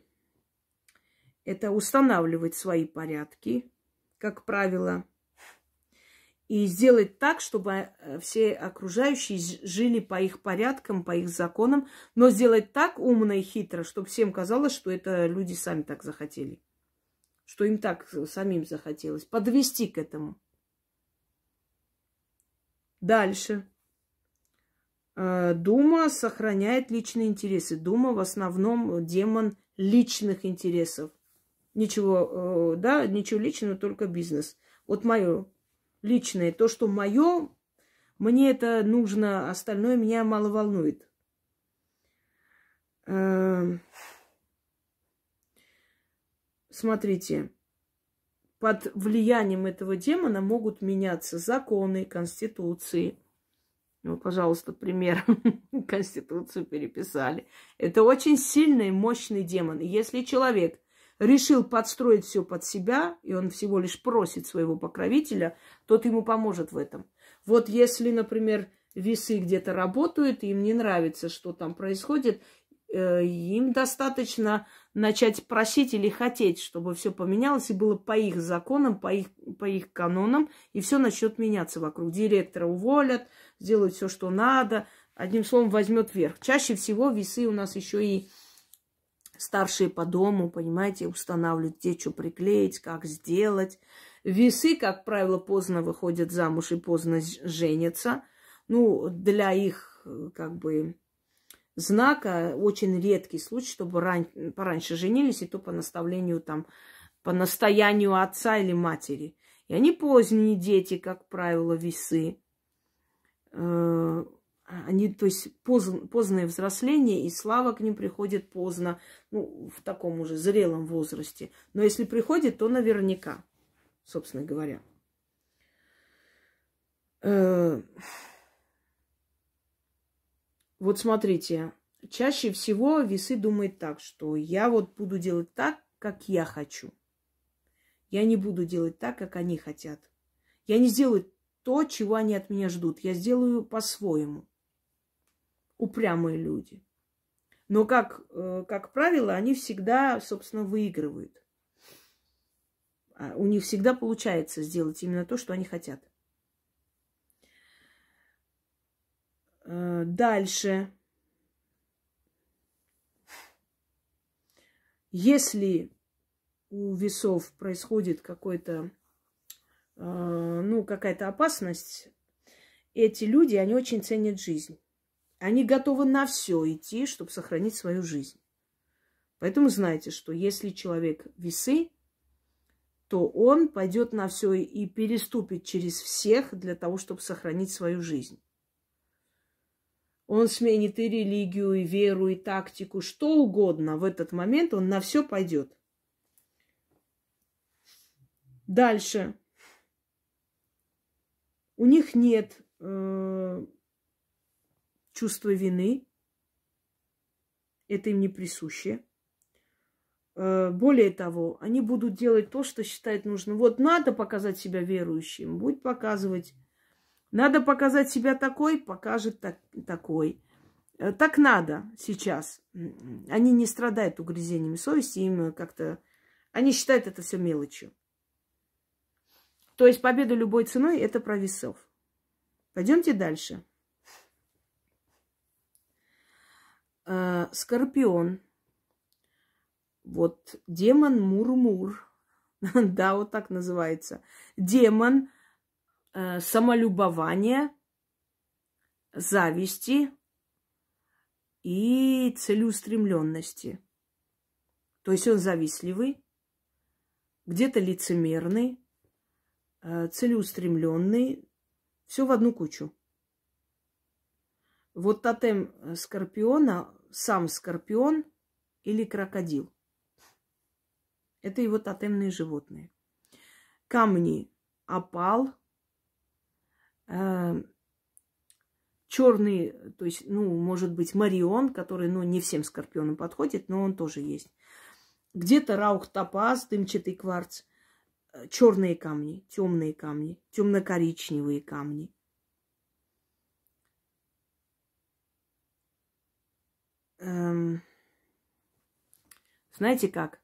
Это устанавливать свои порядки, как правило, и сделать так, чтобы э, все окружающие жили по их порядкам, по их законам, но сделать так умно и хитро, чтобы всем казалось, что это люди сами так захотели, что им так самим захотелось, подвести к этому. Дальше – Э, Дума сохраняет личные интересы. Дума в основном демон личных интересов. Ничего, э, да, ничего личного, только бизнес. Вот мое личное, то, что мое, мне это нужно, остальное меня мало волнует. Э, смотрите, под влиянием этого демона могут меняться законы, конституции, ну, пожалуйста, пример. Конституцию переписали. Это очень сильный мощный демон. Если человек решил подстроить все под себя, и он всего лишь просит своего покровителя, тот ему поможет в этом. Вот если, например, весы где-то работают, им не нравится, что там происходит, э, им достаточно начать просить или хотеть, чтобы все поменялось и было по их законам, по их, по их канонам, и все начнет меняться вокруг. Директора уволят, сделают все, что надо, одним словом, возьмет вверх. Чаще всего весы у нас еще и старшие по дому, понимаете, устанавливают, где что приклеить, как сделать. Весы, как правило, поздно выходят замуж и поздно женятся. Ну, для их, э, как бы, знака, очень редкий случай, чтобы ран... пораньше женились, и то по наставлению там, по настоянию отца или матери. И они поздние дети, как правило, весы. Э, они, то есть, поздно, поздное взросление, и слава к ним приходит поздно, ну, в таком уже зрелом возрасте. Но если приходит, то наверняка, собственно говоря. Э, вот смотрите, чаще всего весы думают так, что я вот буду делать так, как я хочу. Я не буду делать так, как они хотят. Я не сделаю то, чего они от меня ждут. Я сделаю по-своему. Упрямые люди. Но, как, э, как правило, они всегда, собственно, выигрывают. А у них всегда получается сделать именно то, что они хотят. Э, дальше. Если у весов происходит какой-то, э, ну, какая-то опасность, эти люди, они очень ценят жизнь. Они готовы на все идти, чтобы сохранить свою жизнь. Поэтому знайте, что если человек весы, то он пойдет на все и переступит через всех для того, чтобы сохранить свою жизнь. Он сменит и религию, и веру, и тактику, что угодно. В этот момент он на все пойдет. Дальше. У них нет э, чувства вины. Это им не присуще. Э, более того, они будут делать то, что считают нужным. Вот надо показать себя верующим. Будь показывать надо показать себя такой, покажет так, такой. Э, так надо сейчас. Они не страдают угрызениями совести, им как-то... Они считают это все мелочью. То есть победа любой ценой – это про весов. Пойдемте дальше. Э, скорпион. Вот демон Мурмур. -мур. Да, вот так называется. Демон – э, самолюбования, зависти и целеустремленности. То есть он завистливый, где-то лицемерный, э, целеустремленный, все в одну кучу. Вот тотем скорпиона, сам скорпион или крокодил. Это его тотемные животные. Камни – опал, Э, черный, то есть, ну, может быть, Марион, который, ну, не всем скорпионам подходит, но он тоже есть. Где-то раух топаз, дымчатый кварц, э, черные камни, темные камни, темно-коричневые камни. Эм... Знаете как?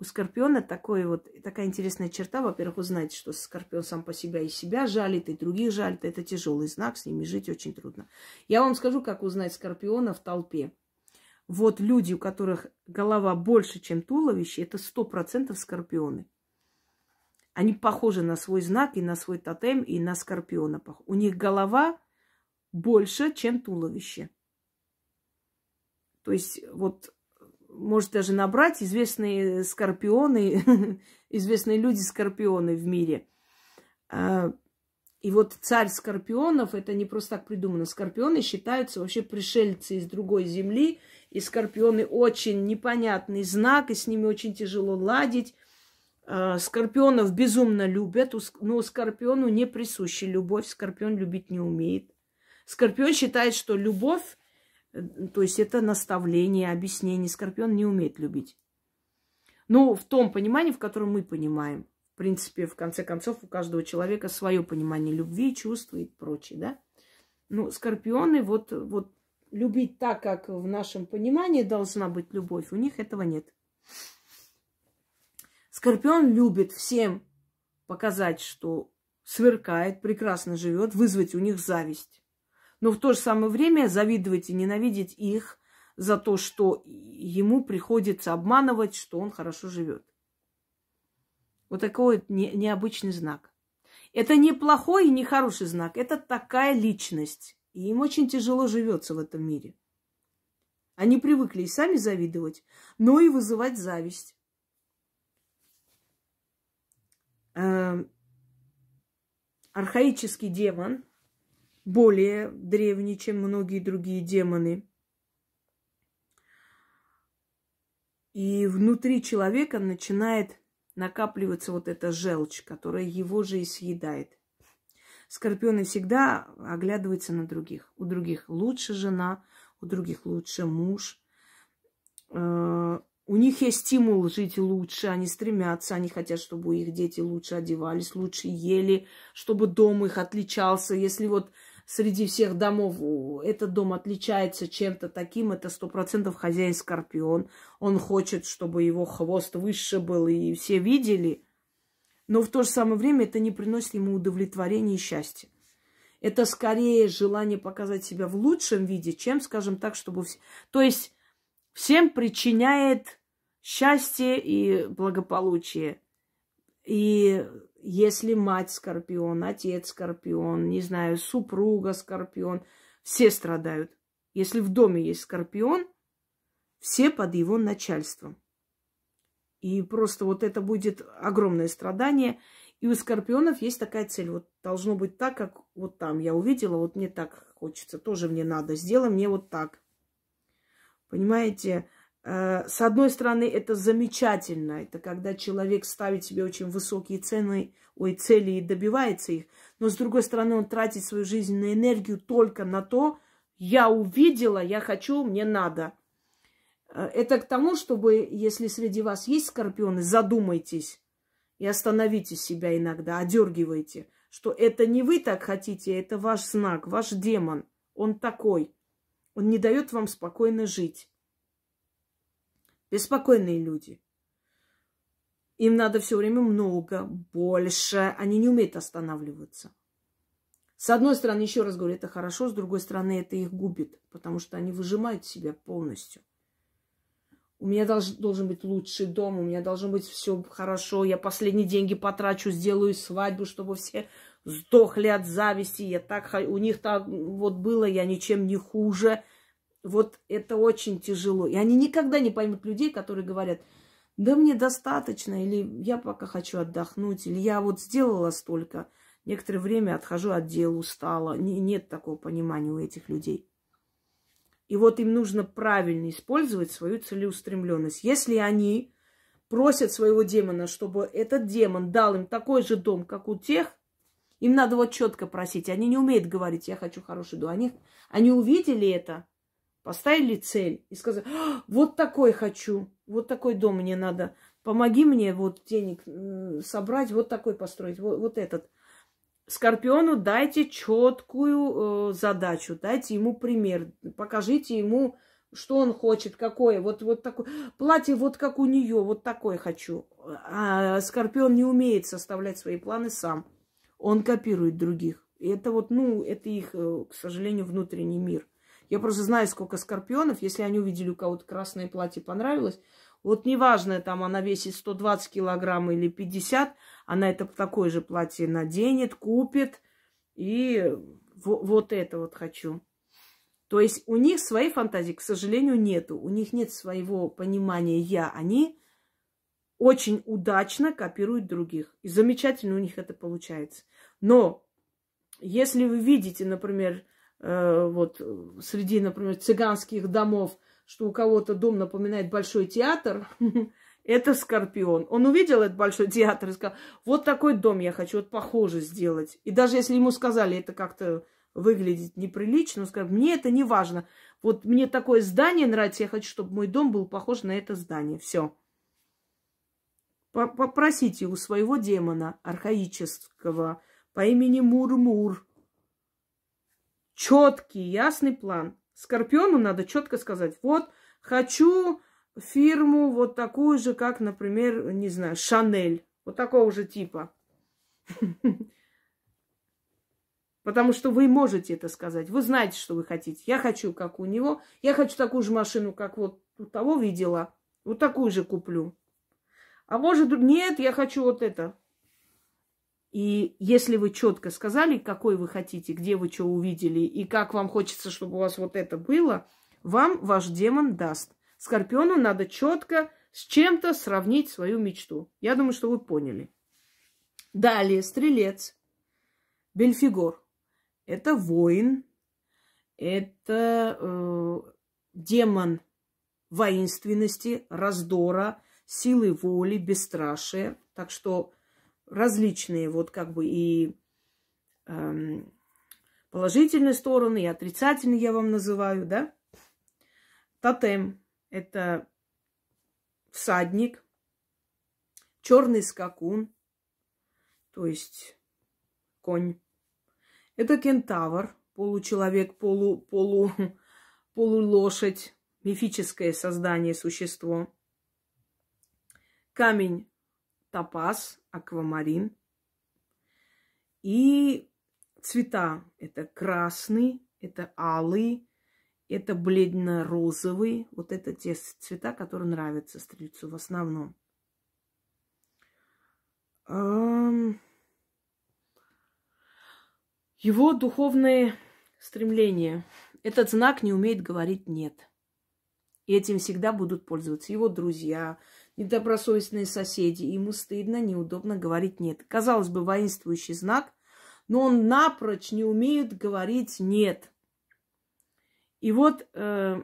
У скорпиона такой вот, такая интересная черта. Во-первых, вы знаете, что скорпион сам по себе и себя жалит, и других жалит. Это тяжелый знак, с ними жить очень трудно. Я вам скажу, как узнать скорпиона в толпе. Вот люди, у которых голова больше, чем туловище, это сто процентов скорпионы. Они похожи на свой знак и на свой тотем, и на скорпиона. У них голова больше, чем туловище. То есть вот может даже набрать известные скорпионы, известные люди-скорпионы в мире. А, и вот царь скорпионов, это не просто так придумано. Скорпионы считаются вообще пришельцы из другой земли. И скорпионы очень непонятный знак, и с ними очень тяжело ладить. А, скорпионов безумно любят, но скорпиону не присуща любовь. Скорпион любить не умеет. Скорпион считает, что любовь Э, то есть это наставление, объяснение. Скорпион не умеет любить. Но в том понимании, в котором мы понимаем. В принципе, в конце концов, у каждого человека свое понимание любви, чувств и прочее, да? Ну, скорпионы вот, вот любить так, как в нашем понимании должна быть любовь, у них этого нет. Скорпион любит всем показать, что сверкает, прекрасно живет, вызвать у них зависть но в то же самое время завидовать и ненавидеть их за то, что ему приходится обманывать, что он хорошо живет. Вот такой не, необычный знак. Это не плохой и не хороший знак. Это такая личность. И им очень тяжело живется в этом мире. Они привыкли и сами завидовать, но и вызывать зависть. Эм, архаический демон – более древний, чем многие другие демоны. И внутри человека начинает накапливаться вот эта желчь, которая его же и съедает. Скорпионы всегда оглядываются на других. У других лучше жена, у других лучше муж. Э, у них есть стимул жить лучше, они стремятся, они хотят, чтобы их дети лучше одевались, лучше ели, чтобы дом их отличался. Если вот среди всех домов этот дом отличается чем-то таким, это сто процентов хозяин Скорпион. Он хочет, чтобы его хвост выше был и все видели. Но в то же самое время это не приносит ему удовлетворения и счастья. Это скорее желание показать себя в лучшем виде, чем, скажем так, чтобы... Все... То есть всем причиняет счастье и благополучие. И если мать скорпион, отец скорпион, не знаю, супруга скорпион, все страдают. Если в доме есть скорпион, все под его начальством. И просто вот это будет огромное страдание. И у скорпионов есть такая цель. Вот должно быть так, как вот там я увидела, вот мне так хочется, тоже мне надо, сделай мне вот так. Понимаете, Э, с одной стороны, это замечательно. Это когда человек ставит себе очень высокие цены, ой, цели и добивается их. Но с другой стороны, он тратит свою жизненную энергию только на то, я увидела, я хочу, мне надо. Э, это к тому, чтобы, если среди вас есть скорпионы, задумайтесь и остановите себя иногда, одергивайте, что это не вы так хотите, это ваш знак, ваш демон. Он такой. Он не дает вам спокойно жить беспокойные люди. Им надо все время много, больше. Они не умеют останавливаться. С одной стороны, еще раз говорю, это хорошо, с другой стороны, это их губит, потому что они выжимают себя полностью. У меня долж, должен быть лучший дом, у меня должно быть все хорошо, я последние деньги потрачу, сделаю свадьбу, чтобы все сдохли от зависти. Я так, у них так вот было, я ничем не хуже. Вот это очень тяжело. И они никогда не поймут людей, которые говорят, да мне достаточно, или я пока хочу отдохнуть, или я вот сделала столько, некоторое время отхожу от дел, устала. Нет такого понимания у этих людей. И вот им нужно правильно использовать свою целеустремленность. Если они просят своего демона, чтобы этот демон дал им такой же дом, как у тех, им надо вот четко просить. Они не умеют говорить, я хочу хороший дом. Они, они увидели это, Поставили цель и сказали, «А, вот такой хочу, вот такой дом мне надо. Помоги мне вот денег собрать, вот такой построить, вот, вот этот. Скорпиону дайте четкую э, задачу, дайте ему пример, покажите ему, что он хочет, какое, вот, вот такое. Платье вот как у нее, вот такое хочу. А Скорпион не умеет составлять свои планы сам. Он копирует других. И это вот, ну, это их, э, к сожалению, внутренний мир. Я просто знаю, сколько скорпионов, если они увидели у кого-то красное платье, понравилось, вот неважно, там она весит 120 килограмм или 50, она это такое же платье наденет, купит. И вот это вот хочу. То есть у них своей фантазии, к сожалению, нету. У них нет своего понимания «я». Они очень удачно копируют других. И замечательно у них это получается. Но если вы видите, например, Э, вот среди, например, цыганских домов, что у кого-то дом напоминает большой театр, это скорпион. Он увидел этот большой театр и сказал, вот такой дом я хочу, вот похоже сделать. И даже если ему сказали, это как-то выглядит неприлично, он сказал, мне это не важно. Вот мне такое здание нравится, я хочу, чтобы мой дом был похож на это здание. Все. Попросите у своего демона архаического по имени Мурмур, -Мур, четкий, ясный план. Скорпиону надо четко сказать, вот хочу фирму вот такую же, как, например, не знаю, Шанель. Вот такого же типа. Потому что вы можете это сказать. Вы знаете, что вы хотите. Я хочу, как у него. Я хочу такую же машину, как вот у того видела. Вот такую же куплю. А может, нет, я хочу вот это. И если вы четко сказали, какой вы хотите, где вы что увидели и как вам хочется, чтобы у вас вот это было, вам ваш демон даст. Скорпиону надо четко с чем-то сравнить свою мечту. Я думаю, что вы поняли. Далее, стрелец. Бельфигор. Это воин. Это э, демон воинственности, раздора, силы воли, бесстрашие. Так что различные, вот как бы и э, положительные стороны, и отрицательные я вам называю, да. Тотем – это всадник, черный скакун, то есть конь. Это кентавр, получеловек, полу, полу, полулошадь, мифическое создание, существо. Камень топаз, аквамарин. И цвета – это красный, это алый, это бледно-розовый. Вот это те цвета, которые нравятся стрельцу в основном. Его духовные стремления. Этот знак не умеет говорить «нет». И этим всегда будут пользоваться его друзья, недобросовестные соседи. Ему стыдно, неудобно говорить «нет». Казалось бы, воинствующий знак, но он напрочь не умеет говорить «нет». И вот э,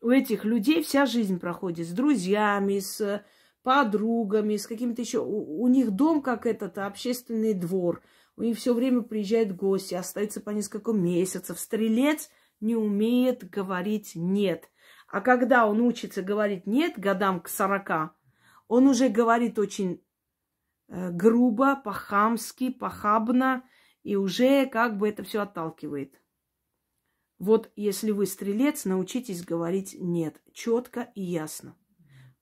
у этих людей вся жизнь проходит с друзьями, с подругами, с каким-то еще. У, у них дом как этот а общественный двор. У них все время приезжают гости, остаются по несколько месяцев. Стрелец не умеет говорить нет. А когда он учится говорить «нет» годам к сорока, он уже говорит очень э, грубо, по-хамски, похабно, и уже как бы это все отталкивает. Вот если вы стрелец, научитесь говорить «нет» четко и ясно.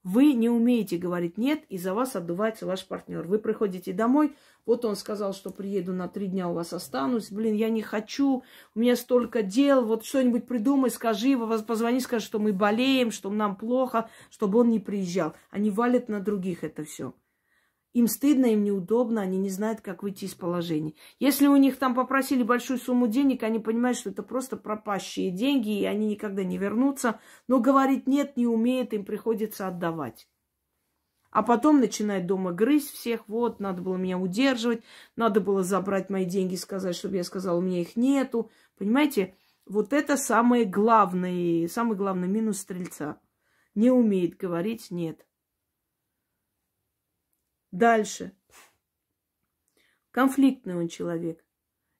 Вы не умеете говорить «нет», и за вас отдувается ваш партнер. Вы приходите домой, вот он сказал, что приеду на три дня у вас останусь. Блин, я не хочу, у меня столько дел. Вот что-нибудь придумай, скажи, позвони, скажи, что мы болеем, что нам плохо, чтобы он не приезжал. Они валят на других это все. Им стыдно, им неудобно, они не знают, как выйти из положения. Если у них там попросили большую сумму денег, они понимают, что это просто пропащие деньги, и они никогда не вернутся. Но говорить нет не умеют, им приходится отдавать. А потом начинает дома грызть всех, вот, надо было меня удерживать, надо было забрать мои деньги, сказать, чтобы я сказала, у меня их нету. Понимаете, вот это самый главный, самый главный минус стрельца. Не умеет говорить «нет». Дальше. Конфликтный он человек.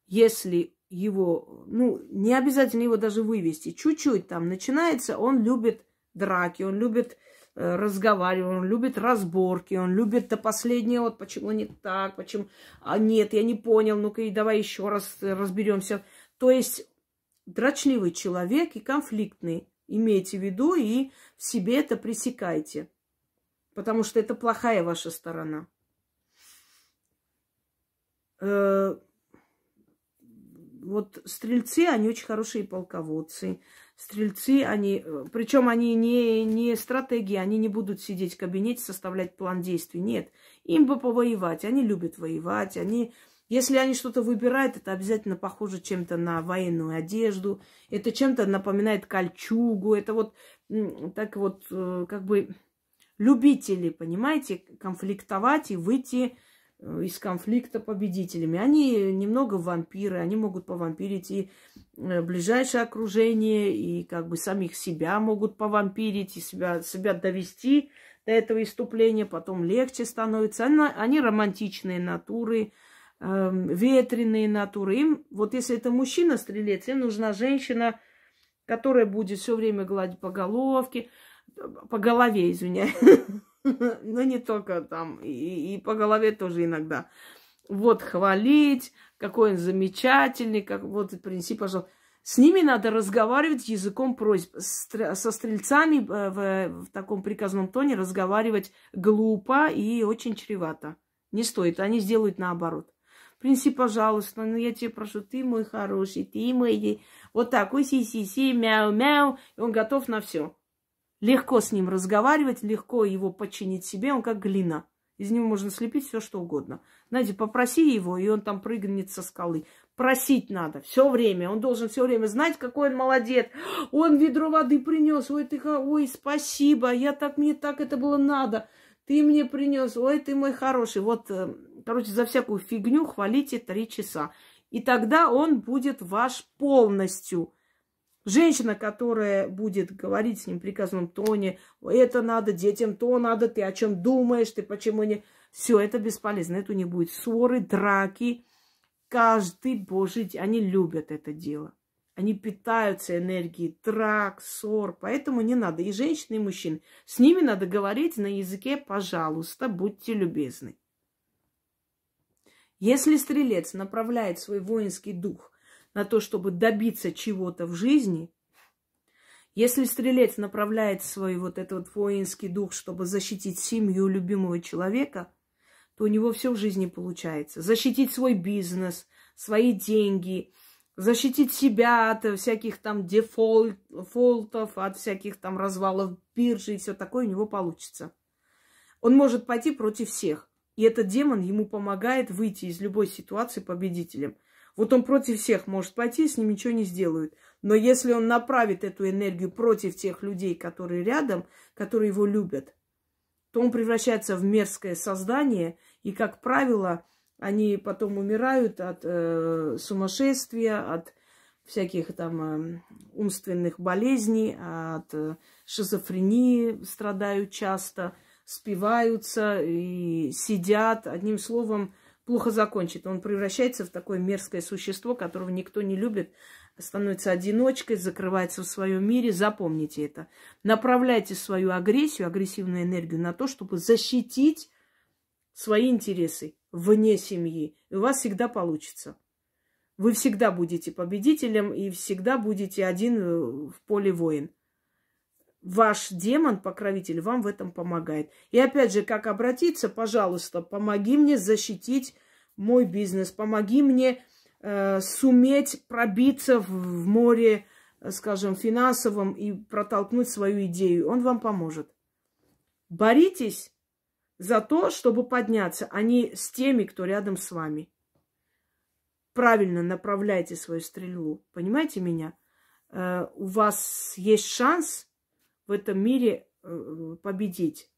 Если его, ну, не обязательно его даже вывести, чуть-чуть там начинается, он любит драки, он любит Э, разговаривать, он любит разборки, он любит до последнего, вот почему не так, почему, а нет, я не понял, ну-ка и давай еще раз э, разберемся. То есть дрочливый человек и конфликтный, имейте в виду и в себе это пресекайте, потому что это плохая ваша сторона. Э, вот стрельцы, они очень хорошие полководцы. Стрельцы, они... Э, Причем они не, не стратегии, они не будут сидеть в кабинете, составлять план действий. Нет. Им бы повоевать. Они любят воевать. Они... Если они что-то выбирают, это обязательно похоже чем-то на военную одежду. Это чем-то напоминает кольчугу. Это вот так вот э, как бы любители, понимаете, конфликтовать и выйти Э, из конфликта победителями. Они немного вампиры, они могут повампирить и э, ближайшее окружение, и как бы самих себя могут повампирить, и себя, себя довести до этого иступления, потом легче становится. Они, они романтичные натуры, э, ветреные натуры. Им, вот если это мужчина-стрелец, им нужна женщина, которая будет все время гладить по головке, по голове, извиняюсь но не только там, и, по голове тоже иногда. Вот хвалить, какой он замечательный, как вот принеси, пожалуйста. С ними надо разговаривать языком просьб. Со стрельцами э, в, в таком приказном тоне разговаривать глупо и очень чревато. Не стоит, они сделают наоборот. Принеси, пожалуйста, ну я тебе прошу, ты мой хороший, ты мой... Вот такой си-си-си, мяу-мяу, и он готов на все. Легко с ним разговаривать, легко его подчинить себе, он как глина. Из него можно слепить все, что угодно. Знаете, попроси его, и он там прыгнет со скалы. Просить надо все время. Он должен все время знать, какой он молодец. Он ведро воды принес. Ой, ты, ой, спасибо. Я так, мне так это было надо. Ты мне принес. Ой, ты мой хороший. Вот, э, короче, за всякую фигню хвалите три часа. И тогда он будет ваш полностью. Женщина, которая будет говорить с ним в приказном тоне, это надо детям, то надо, ты о чем думаешь, ты почему не... Все это бесполезно, это не будет ссоры, драки. Каждый божий день, они любят это дело. Они питаются энергией драк, ссор, поэтому не надо. И женщины, и мужчины. С ними надо говорить на языке «пожалуйста, будьте любезны». Если стрелец направляет свой воинский дух на то, чтобы добиться чего-то в жизни, если стрелец направляет свой вот этот воинский дух, чтобы защитить семью любимого человека, то у него все в жизни получается. Защитить свой бизнес, свои деньги, защитить себя от всяких там дефолтов, от всяких там развалов биржи и все такое у него получится. Он может пойти против всех. И этот демон ему помогает выйти из любой ситуации победителем – вот он против всех может пойти, с ним ничего не сделают. Но если он направит эту энергию против тех людей, которые рядом, которые его любят, то он превращается в мерзкое создание, и, как правило, они потом умирают от э, сумасшествия, от всяких там э, умственных болезней, от э, шизофрении страдают часто, спиваются и сидят. Одним словом, плохо закончит. Он превращается в такое мерзкое существо, которого никто не любит, становится одиночкой, закрывается в своем мире. Запомните это. Направляйте свою агрессию, агрессивную энергию на то, чтобы защитить свои интересы вне семьи. И у вас всегда получится. Вы всегда будете победителем и всегда будете один э, в поле воин ваш демон, покровитель, вам в этом помогает. И опять же, как обратиться, пожалуйста, помоги мне защитить мой бизнес, помоги мне э, суметь пробиться в, в море, э, скажем, финансовом и протолкнуть свою идею. Он вам поможет. Боритесь за то, чтобы подняться, а не с теми, кто рядом с вами. Правильно направляйте свою стрельбу. Понимаете меня? Э, у вас есть шанс – в этом мире э, победить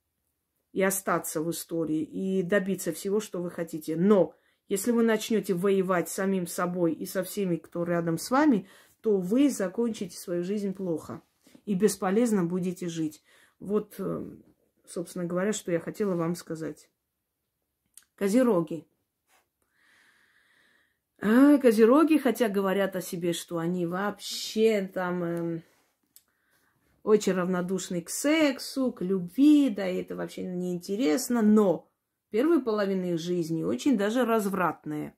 и остаться в истории, и добиться всего, что вы хотите. Но если вы начнете воевать самим собой и со всеми, кто рядом с вами, то вы закончите свою жизнь плохо и бесполезно будете жить. Вот, э, собственно говоря, что я хотела вам сказать. Козероги. А, козероги, хотя говорят о себе, что они вообще там... Э, очень равнодушный к сексу, к любви, да, и это вообще неинтересно, но первая половина их жизни очень даже развратная,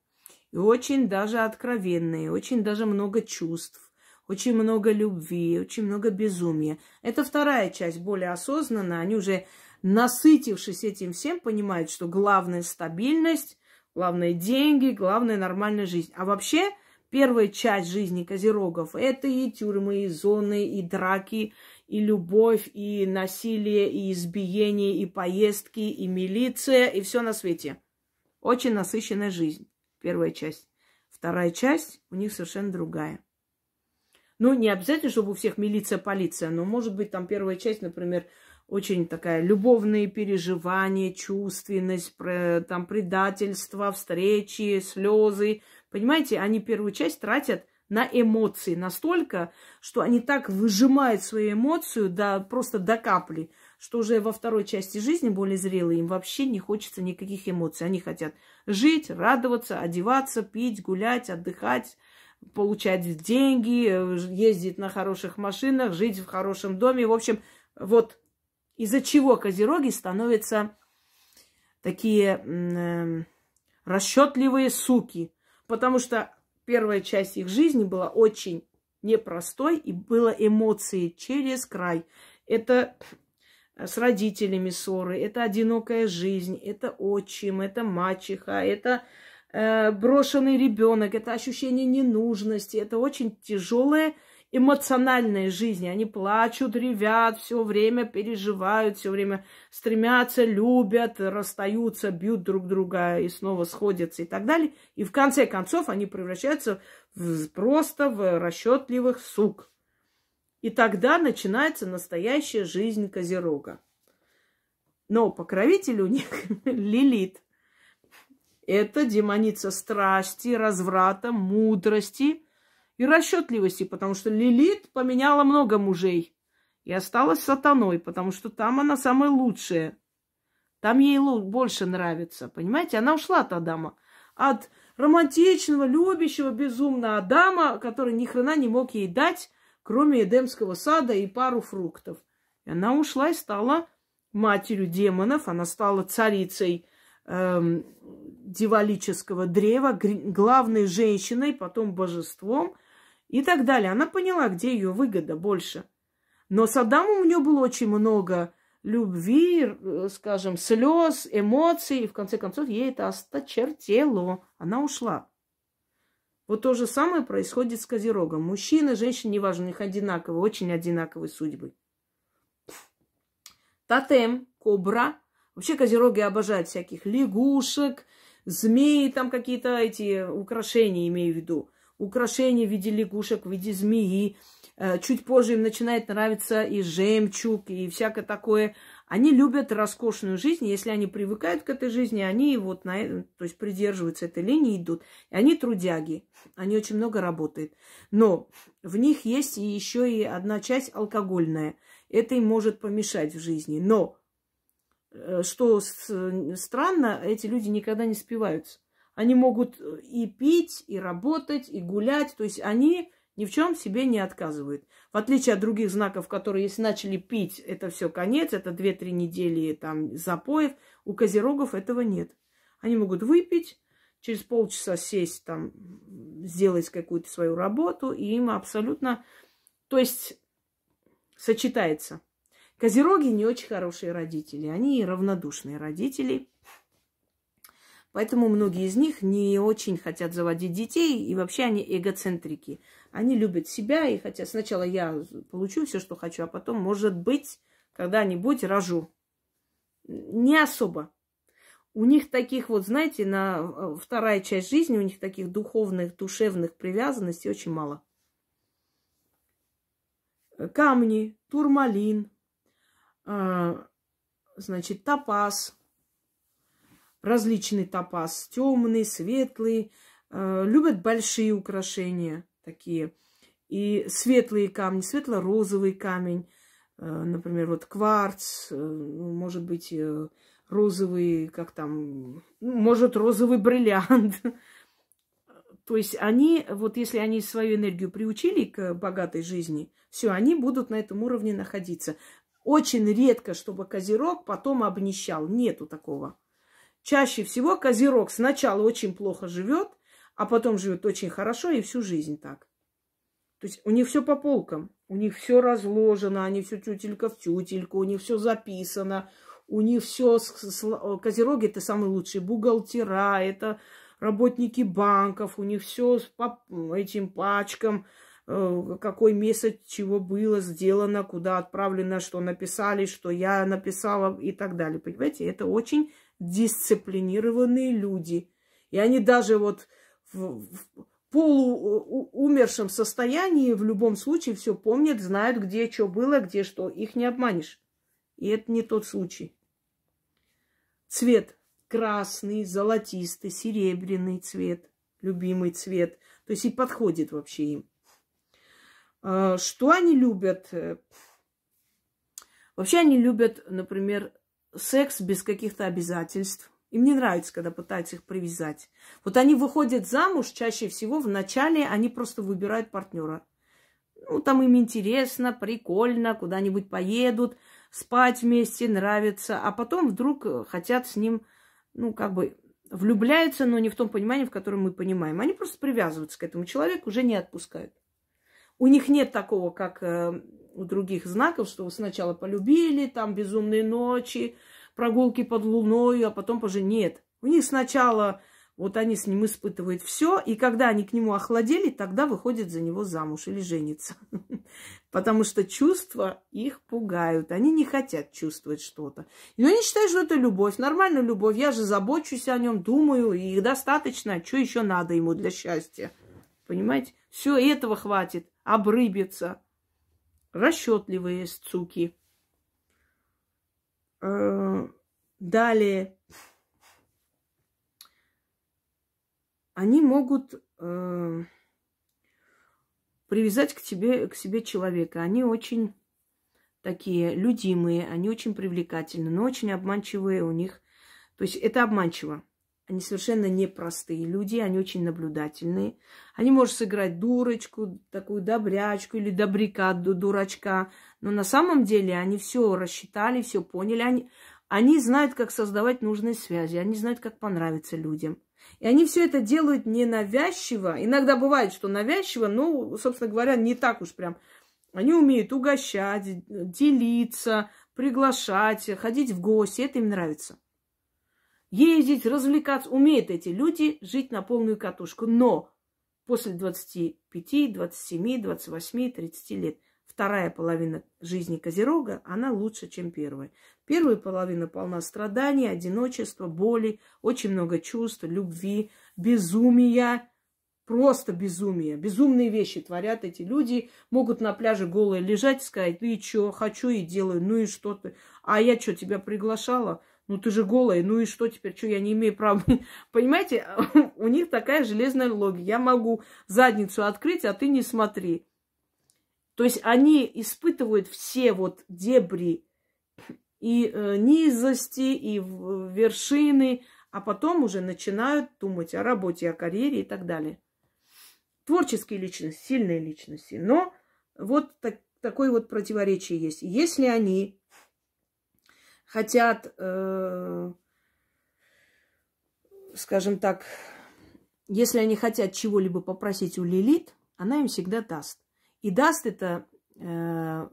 и очень даже откровенная, очень даже много чувств, очень много любви, очень много безумия. Это вторая часть, более осознанная, они уже насытившись этим всем, понимают, что главное стабильность, главное деньги, главное нормальная жизнь. А вообще первая часть жизни козерогов – это и тюрьмы, и зоны, и драки – и любовь, и насилие, и избиение, и поездки, и милиция, и все на свете. Очень насыщенная жизнь. Первая часть. Вторая часть у них совершенно другая. Ну, не обязательно, чтобы у всех милиция, полиция, но, может быть, там первая часть, например, очень такая любовные переживания, чувственность, там предательство, встречи, слезы. Понимаете, они первую часть тратят – на эмоции настолько, что они так выжимают свою эмоцию до, просто до капли, что уже во второй части жизни, более зрелые, им вообще не хочется никаких эмоций. Они хотят жить, радоваться, одеваться, пить, гулять, отдыхать, получать деньги, ездить на хороших машинах, жить в хорошем доме. В общем, вот из-за чего козероги становятся такие э, расчетливые суки. Потому что первая часть их жизни была очень непростой, и было эмоции через край. Это э, с родителями ссоры, это одинокая жизнь, это отчим, это мачеха, это э, брошенный ребенок, это ощущение ненужности, это очень тяжелая эмоциональной жизни. Они плачут, ревят, все время переживают, все время стремятся, любят, расстаются, бьют друг друга и снова сходятся и так далее. И в конце концов они превращаются в, просто в расчетливых сук. И тогда начинается настоящая жизнь Козерога. Но покровитель у них Лилит. Это демоница страсти, разврата, мудрости – и расчетливости, потому что Лилит поменяла много мужей и осталась сатаной, потому что там она самая лучшая. Там ей больше нравится, понимаете? Она ушла от Адама. От романтичного, любящего, безумно Адама, который ни хрена не мог ей дать, кроме Эдемского сада и пару фруктов. И она ушла и стала матерью демонов, она стала царицей эм, дивалического древа, главной женщиной, потом божеством, и так далее. Она поняла, где ее выгода больше. Но с Адамом у нее было очень много любви, э, скажем, слез, эмоций. И в конце концов, ей это осточертело. Она ушла. Вот то же самое происходит с Козерогом. Мужчины, женщины, неважно, у них одинаковые, очень одинаковые судьбы. Тотем, кобра. Вообще козероги обожают всяких лягушек, змей, там какие-то эти украшения, имею в виду украшения в виде лягушек, в виде змеи. Э, чуть позже им начинает нравиться и жемчуг, и всякое такое. Они любят роскошную жизнь. Если они привыкают к этой жизни, они вот на, э, то есть придерживаются этой линии, идут. И они трудяги. Они очень много работают. Но в них есть и еще и одна часть алкогольная. Это им может помешать в жизни. Но э, что странно, эти люди никогда не спиваются. Они могут э, и пить, и работать, и гулять. То есть они ни в чем себе не отказывают. В отличие от других знаков, которые, если начали пить, это все конец, это 2-3 недели там запоев, у козерогов этого нет. Они могут выпить, через полчаса сесть там, сделать какую-то свою работу, и им абсолютно, то есть сочетается. Козероги не очень хорошие родители, они равнодушные родители – Поэтому многие из них не очень хотят заводить детей, и вообще они эгоцентрики. Они любят себя и хотят сначала я получу все, что хочу, а потом, может быть, когда-нибудь рожу. Не особо. У них таких вот, знаете, на э, вторая часть жизни, у них таких духовных, душевных привязанностей очень мало. Камни, турмалин, а, значит, топаз, различный топаз, темный, светлый. Э, любят большие украшения такие. И светлые камни, светло-розовый камень, э, например, вот кварц, э, ну, может быть, розовый, как там, ну, может, розовый бриллиант. То есть они, вот если они свою энергию приучили к богатой жизни, все, они будут на этом уровне находиться. Очень редко, чтобы козерог потом обнищал. Нету такого. Чаще всего козерог сначала очень плохо живет, а потом живет очень хорошо и всю жизнь так. То есть у них все по полкам, у них все разложено, они все тютелька в тютельку, у них все записано, у них все э, козероги это самые лучшие бухгалтера, это работники банков, у них все по этим пачкам, э, какой месяц чего было сделано, куда отправлено, что написали, что я написала и так далее. Понимаете, это очень дисциплинированные люди. И они даже вот в, в полуумершем состоянии в любом случае все помнят, знают, где что было, где что. Их не обманешь. И это не тот случай. Цвет красный, золотистый, серебряный цвет, любимый цвет. То есть и подходит вообще им. А, что они любят? Вообще они любят, например, секс без каких-то обязательств. Им не нравится, когда пытаются их привязать. Вот они выходят замуж, чаще всего в начале они просто выбирают партнера. Ну, там им интересно, прикольно, куда-нибудь поедут, спать вместе, нравится. А потом вдруг э, хотят с ним, ну, как бы влюбляются, но не в том понимании, в котором мы понимаем. Они просто привязываются к этому человеку, уже не отпускают. У них нет такого, как э, у других знаков, что вы сначала полюбили, там безумные ночи, прогулки под луною, а потом позже нет. У них сначала вот они с ним испытывают все, и когда они к нему охладели, тогда выходят за него замуж или женятся. Потому что чувства их пугают. Они не хотят чувствовать что-то. Но они считают, что это любовь, нормальная любовь. Я же забочусь о нем, думаю, их достаточно. А что еще надо ему для счастья? Понимаете? Все этого хватит. Обрыбиться расчетливые суки. Э, далее. Они могут э, привязать к, тебе, к себе человека. Они очень такие людимые, они очень привлекательны, но очень обманчивые у них. То есть это обманчиво. Они совершенно непростые люди, они очень наблюдательные. Они могут сыграть дурочку, такую добрячку или добряка, дурачка. Но на самом деле они все рассчитали, все поняли. Они, они знают, как создавать нужные связи, они знают, как понравиться людям. И они все это делают ненавязчиво. Иногда бывает, что навязчиво, но, собственно говоря, не так уж прям. Они умеют угощать, делиться, приглашать, ходить в гости. Это им нравится ездить, развлекаться. Умеют эти люди жить на полную катушку. Но после 25, 27, 28, 30 лет вторая половина жизни Козерога, она лучше, чем первая. Первая половина полна страданий, одиночества, боли, очень много чувств, любви, безумия, просто безумия. Безумные вещи творят эти люди. Могут на пляже голые лежать и сказать, "Ты «Ну и чё, хочу и делаю, ну и что ты. А я что, тебя приглашала? ну ты же голая, ну и что теперь, что я не имею права. Понимаете, у них такая железная логика. Я могу задницу открыть, а ты не смотри. То есть они испытывают все вот дебри и э, низости, и э, вершины, а потом уже начинают думать о работе, о карьере и так далее. Творческие личности, сильные личности. Но вот так, такое вот противоречие есть. Если они хотят, э, скажем так, если они хотят чего-либо попросить у Лилит, она им всегда даст. И даст это э,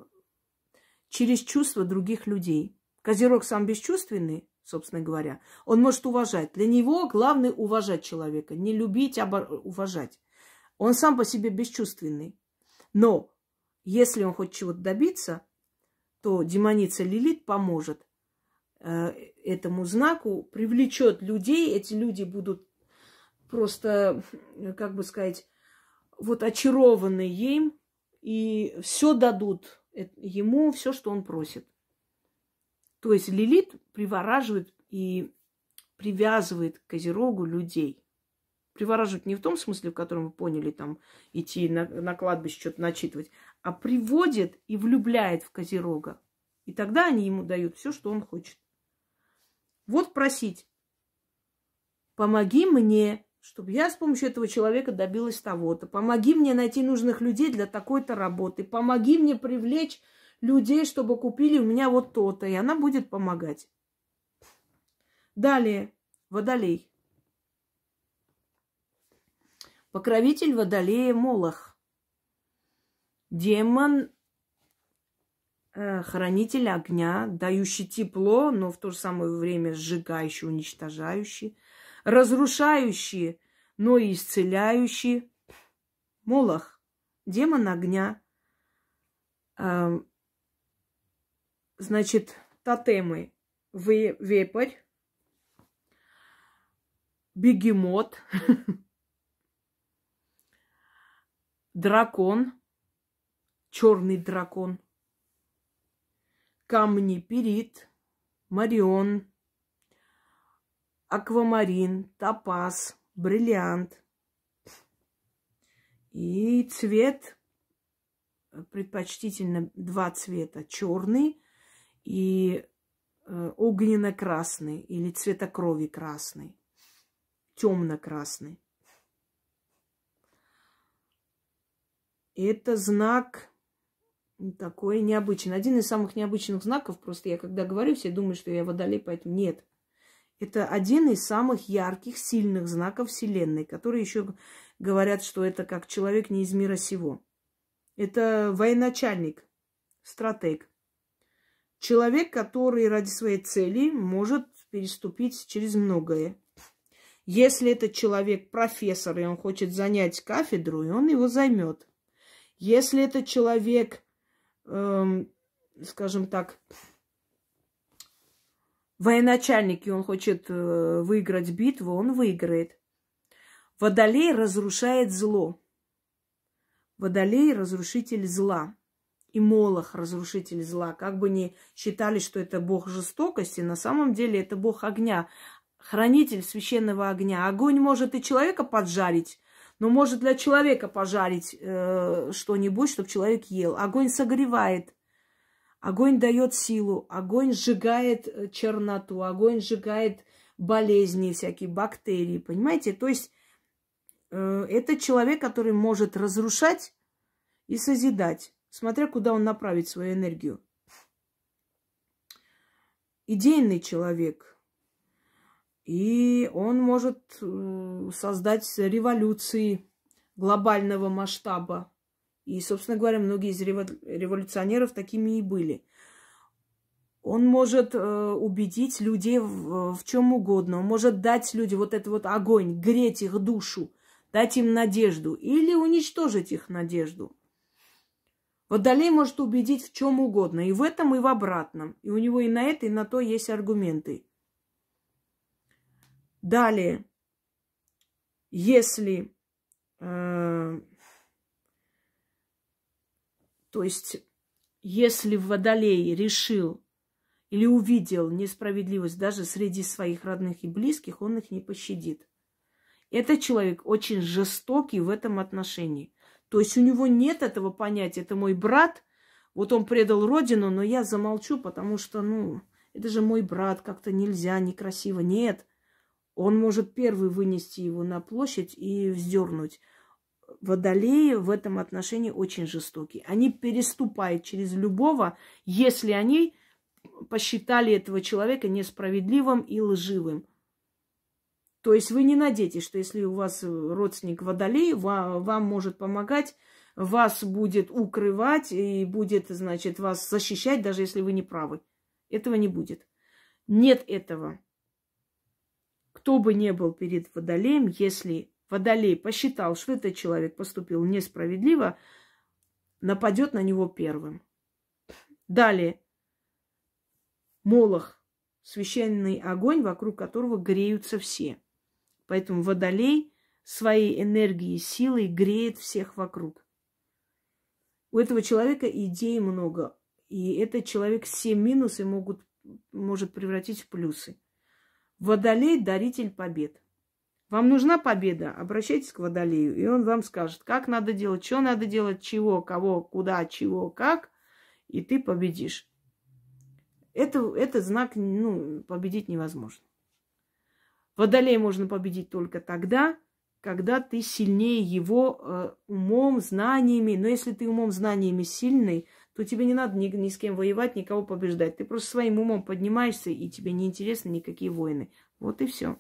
через чувства других людей. Козерог сам бесчувственный, собственно говоря. Он может уважать. Для него главное уважать человека, не любить, а уважать. Он сам по себе бесчувственный. Но если он хочет чего-то добиться, то демоница Лилит поможет. Э, этому знаку, привлечет людей, эти люди будут просто, э, как бы сказать, вот очарованы им, и все дадут э, ему, все, что он просит. То есть Лилит привораживает и привязывает к Козерогу людей. Привораживает не в том смысле, в котором вы поняли, там, идти на, на кладбище что-то начитывать, а приводит и влюбляет в Козерога. И тогда они ему дают все, что он хочет. Вот просить. Помоги мне, чтобы я с помощью этого человека добилась того-то. Помоги мне найти нужных людей для такой-то работы. Помоги мне привлечь людей, чтобы купили у меня вот то-то. И она будет помогать. Далее. Водолей. Покровитель Водолея Молох. Демон Э, хранитель огня, дающий тепло, но в то же самое время сжигающий, уничтожающий, разрушающий, но и исцеляющий. Молох, демон огня. Э, значит, тотемы вепрь, бегемот, дракон, черный дракон, камни перит, марион, аквамарин, топаз, бриллиант. И цвет э, предпочтительно два цвета. Черный и э, огненно-красный или цвета крови красный, темно-красный. Это знак такой необычный. Один из самых необычных знаков, просто я когда говорю, все думают, что я водолей, поэтому нет. Это один из самых ярких, сильных знаков Вселенной, которые еще говорят, что это как человек не из мира сего. Это военачальник, стратег. Человек, который ради своей цели может переступить через многое. Если этот человек профессор, и он хочет занять кафедру, и он его займет. Если этот человек э, скажем так, военачальник, и он хочет э, выиграть битву, он выиграет. Водолей разрушает зло. Водолей – разрушитель зла. И Молох – разрушитель зла. Как бы ни считали, что это бог жестокости, на самом деле это бог огня, хранитель священного огня. Огонь может и человека поджарить, но может для человека пожарить э, что-нибудь, чтобы человек ел. Огонь согревает, огонь дает силу, огонь сжигает э, черноту, огонь сжигает болезни, всякие бактерии, понимаете? То есть э, это человек, который может разрушать и созидать, смотря куда он направит свою энергию. Идейный человек – и он может э, создать революции глобального масштаба. И, собственно говоря, многие из революционеров такими и были. Он может э, убедить людей в, чем угодно. Он может дать людям вот этот вот огонь, греть их душу, дать им надежду или уничтожить их надежду. Водолей может убедить в чем угодно, и в этом, и в обратном. И у него и на это, и на то есть аргументы. Далее, если, э, то есть, если Водолей решил или увидел несправедливость даже среди своих родных и близких, он их не пощадит. Этот человек очень жестокий в этом отношении. То есть у него нет этого понятия. Это мой брат, вот он предал родину, но я замолчу, потому что, ну, это же мой брат, как-то нельзя, некрасиво. Нет, он может первый вынести его на площадь и вздернуть. Водолеи в этом отношении очень жестокие. Они переступают через любого, если они посчитали этого человека несправедливым и лживым. То есть вы не надейтесь, что если у вас родственник водолей, вам, вам может помогать, вас будет укрывать и будет, значит, вас защищать, даже если вы не правы. Этого не будет. Нет этого кто бы ни был перед водолеем, если водолей посчитал, что этот человек поступил несправедливо, нападет на него первым. Далее. Молох – священный огонь, вокруг которого греются все. Поэтому водолей своей энергией и силой греет всех вокруг. У этого человека идей много, и этот человек все минусы могут, может превратить в плюсы. Водолей – даритель побед. Вам нужна победа? Обращайтесь к Водолею, и он вам скажет, как надо делать, что надо делать, чего, кого, куда, чего, как, и ты победишь. Это, это знак, ну, победить невозможно. Водолей можно победить только тогда, когда ты сильнее его э, умом, знаниями. Но если ты умом, знаниями сильный – то тебе не надо ни, ни с кем воевать, никого побеждать. Ты просто своим умом поднимаешься, и тебе не интересны никакие войны. Вот и все.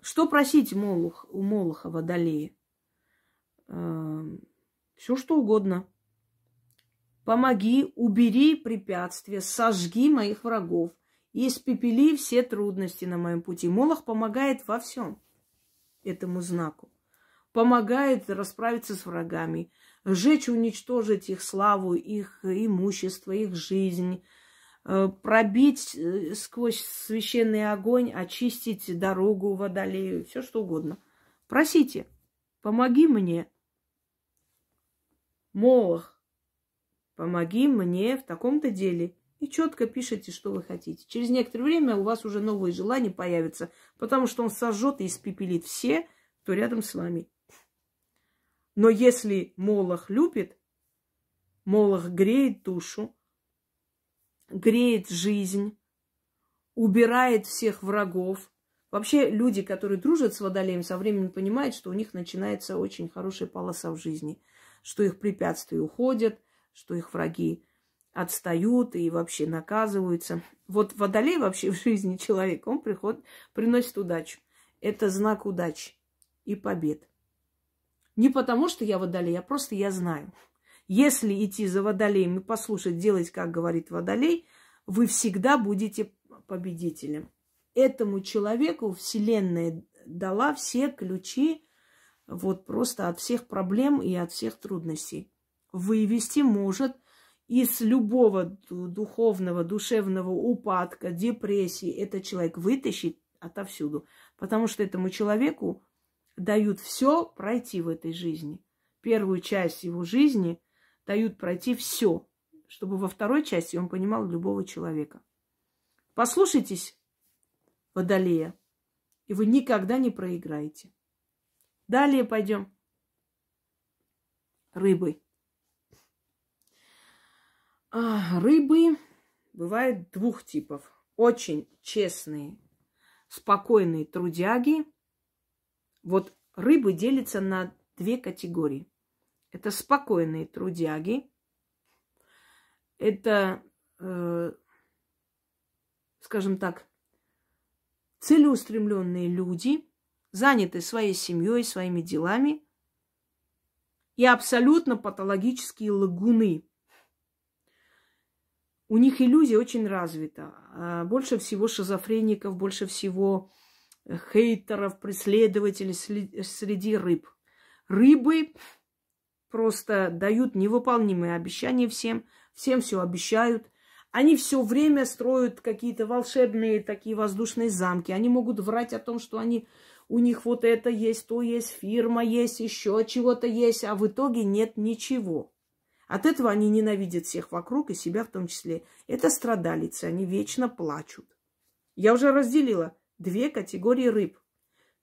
Что просить Молух, у Молоха Водолея? Эм, все что угодно. Помоги, убери препятствия, сожги моих врагов, и испепели все трудности на моем пути. Молох помогает во всем этому знаку. Помогает расправиться с врагами, сжечь, уничтожить их славу, их имущество, их жизнь, э, пробить э, сквозь священный огонь, очистить дорогу водолею, все что угодно. Просите, помоги мне, Молох, помоги мне в таком-то деле. И четко пишите, что вы хотите. Через некоторое время у вас уже новые желания появятся, потому что он сожжет и испепелит все, кто рядом с вами. Но если Молох любит, Молох греет душу, греет жизнь, убирает всех врагов. Вообще люди, которые дружат с водолеем, со временем понимают, что у них начинается очень хорошая полоса в жизни, что их препятствия уходят, что их враги отстают и вообще наказываются. Вот водолей вообще в жизни человека, он приход, приносит удачу. Это знак удачи и побед. Не потому, что я водолей, а просто я знаю. Если идти за водолеем и послушать, делать, как говорит водолей, вы всегда будете победителем. Этому человеку Вселенная дала все ключи вот просто от всех проблем и от всех трудностей. Вывести может из любого духовного, душевного упадка, депрессии этот человек вытащить отовсюду. Потому что этому человеку дают все пройти в этой жизни. Первую часть его жизни дают пройти все, чтобы во второй части он понимал любого человека. Послушайтесь Водолея, и вы никогда не проиграете. Далее пойдем. Рыбы. А, рыбы бывают двух типов. Очень честные, спокойные трудяги – вот рыбы делятся на две категории. Это спокойные трудяги, это, э, скажем так, целеустремленные люди, заняты своей семьей, своими делами, и абсолютно патологические лагуны. У них иллюзия очень развита. А больше всего шизофреников, больше всего хейтеров, преследователей среди рыб. Рыбы просто дают невыполнимые обещания всем, всем все обещают. Они все время строят какие-то волшебные такие воздушные замки. Они могут врать о том, что они, у них вот это есть, то есть, фирма есть, еще чего-то есть, а в итоге нет ничего. От этого они ненавидят всех вокруг и себя в том числе. Это страдалицы, они вечно плачут. Я уже разделила две категории рыб.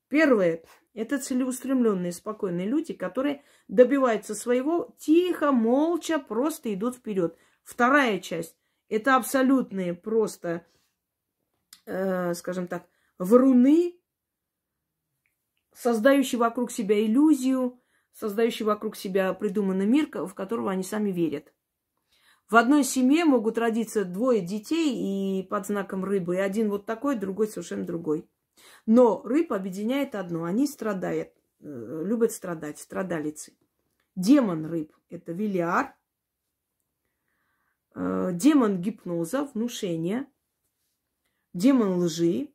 Первое – это целеустремленные, спокойные люди, которые добиваются своего, тихо, молча, просто идут вперед. Вторая часть – это абсолютные просто, э, скажем так, вруны, создающие вокруг себя иллюзию, создающие вокруг себя придуманный мир, в которого они сами верят. В одной семье могут родиться двое детей и под знаком рыбы. И один вот такой, другой совершенно другой. Но рыб объединяет одно. Они страдают, э, любят страдать, страдалицы. Демон рыб – это велиар. Э, демон гипноза, внушения. Демон лжи.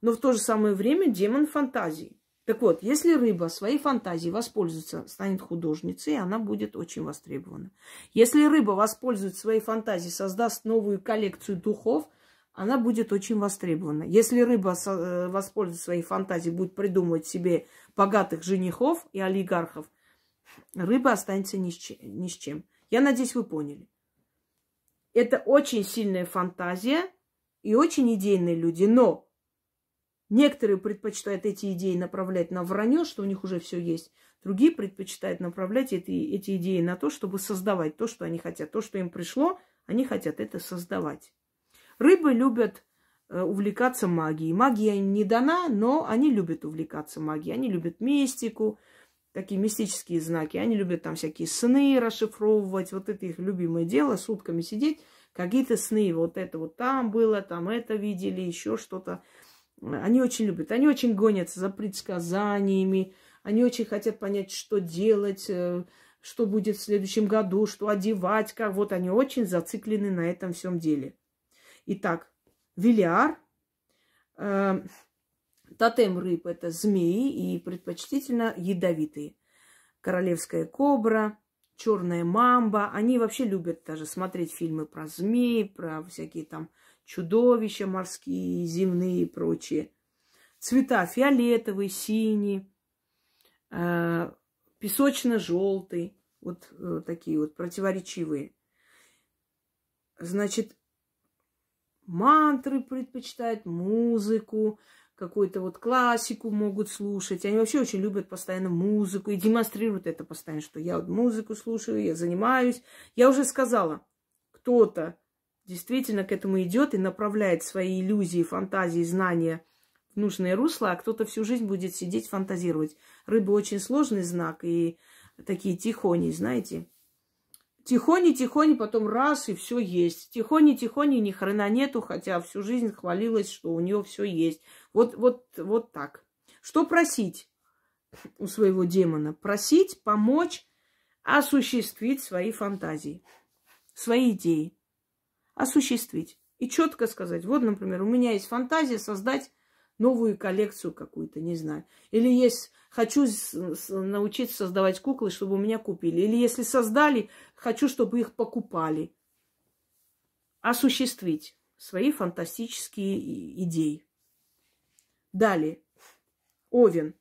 Но в то же самое время демон фантазии. Так вот, если рыба своей фантазией воспользуется, станет художницей, она будет очень востребована. Если рыба воспользует своей фантазией, создаст новую коллекцию духов, она будет очень востребована. Если рыба э, воспользует своей фантазией, будет придумывать себе богатых женихов и олигархов, рыба останется ни с чем. Я надеюсь, вы поняли. Это очень сильная фантазия и очень идейные люди, но Некоторые предпочитают эти идеи направлять на вранье, что у них уже все есть. Другие предпочитают направлять эти, эти идеи на то, чтобы создавать то, что они хотят. То, что им пришло, они хотят это создавать. Рыбы любят э, увлекаться магией. Магия им не дана, но они любят увлекаться магией. Они любят мистику, такие мистические знаки. Они любят там всякие сны расшифровывать. Вот это их любимое дело, сутками сидеть. Какие-то сны, вот это вот там было, там это видели, еще что-то. Они очень любят, они очень гонятся за предсказаниями, они очень хотят понять, что делать, э, что будет в следующем году, что одевать, как вот они очень зациклены на этом всем деле. Итак, Вилиар, э, тотем рыб – это змеи и предпочтительно ядовитые. Королевская кобра, черная мамба. Они вообще любят даже смотреть фильмы про змей, про всякие там чудовища морские, земные и прочие. Цвета фиолетовый, синий, э, песочно-желтый, вот э, такие вот противоречивые. Значит, мантры предпочитают, музыку, какую-то вот классику могут слушать. Они вообще очень любят постоянно музыку и демонстрируют это постоянно, что я вот музыку слушаю, я занимаюсь. Я уже сказала, кто-то действительно к этому идет и направляет свои иллюзии, фантазии, знания в нужное русло, а кто-то всю жизнь будет сидеть фантазировать. Рыба очень сложный знак, и такие тихони, знаете. Тихони, тихони, потом раз, и все есть. Тихони, тихони, ни хрена нету, хотя всю жизнь хвалилась, что у нее все есть. Вот, вот, вот так. Что просить у своего демона? Просить помочь осуществить свои фантазии, свои идеи осуществить. И четко сказать, вот, например, у меня есть фантазия создать новую коллекцию какую-то, не знаю. Или есть, хочу научиться создавать куклы, чтобы меня купили. Или если создали, хочу, чтобы их покупали. Осуществить свои фантастические идеи. Далее. Овен.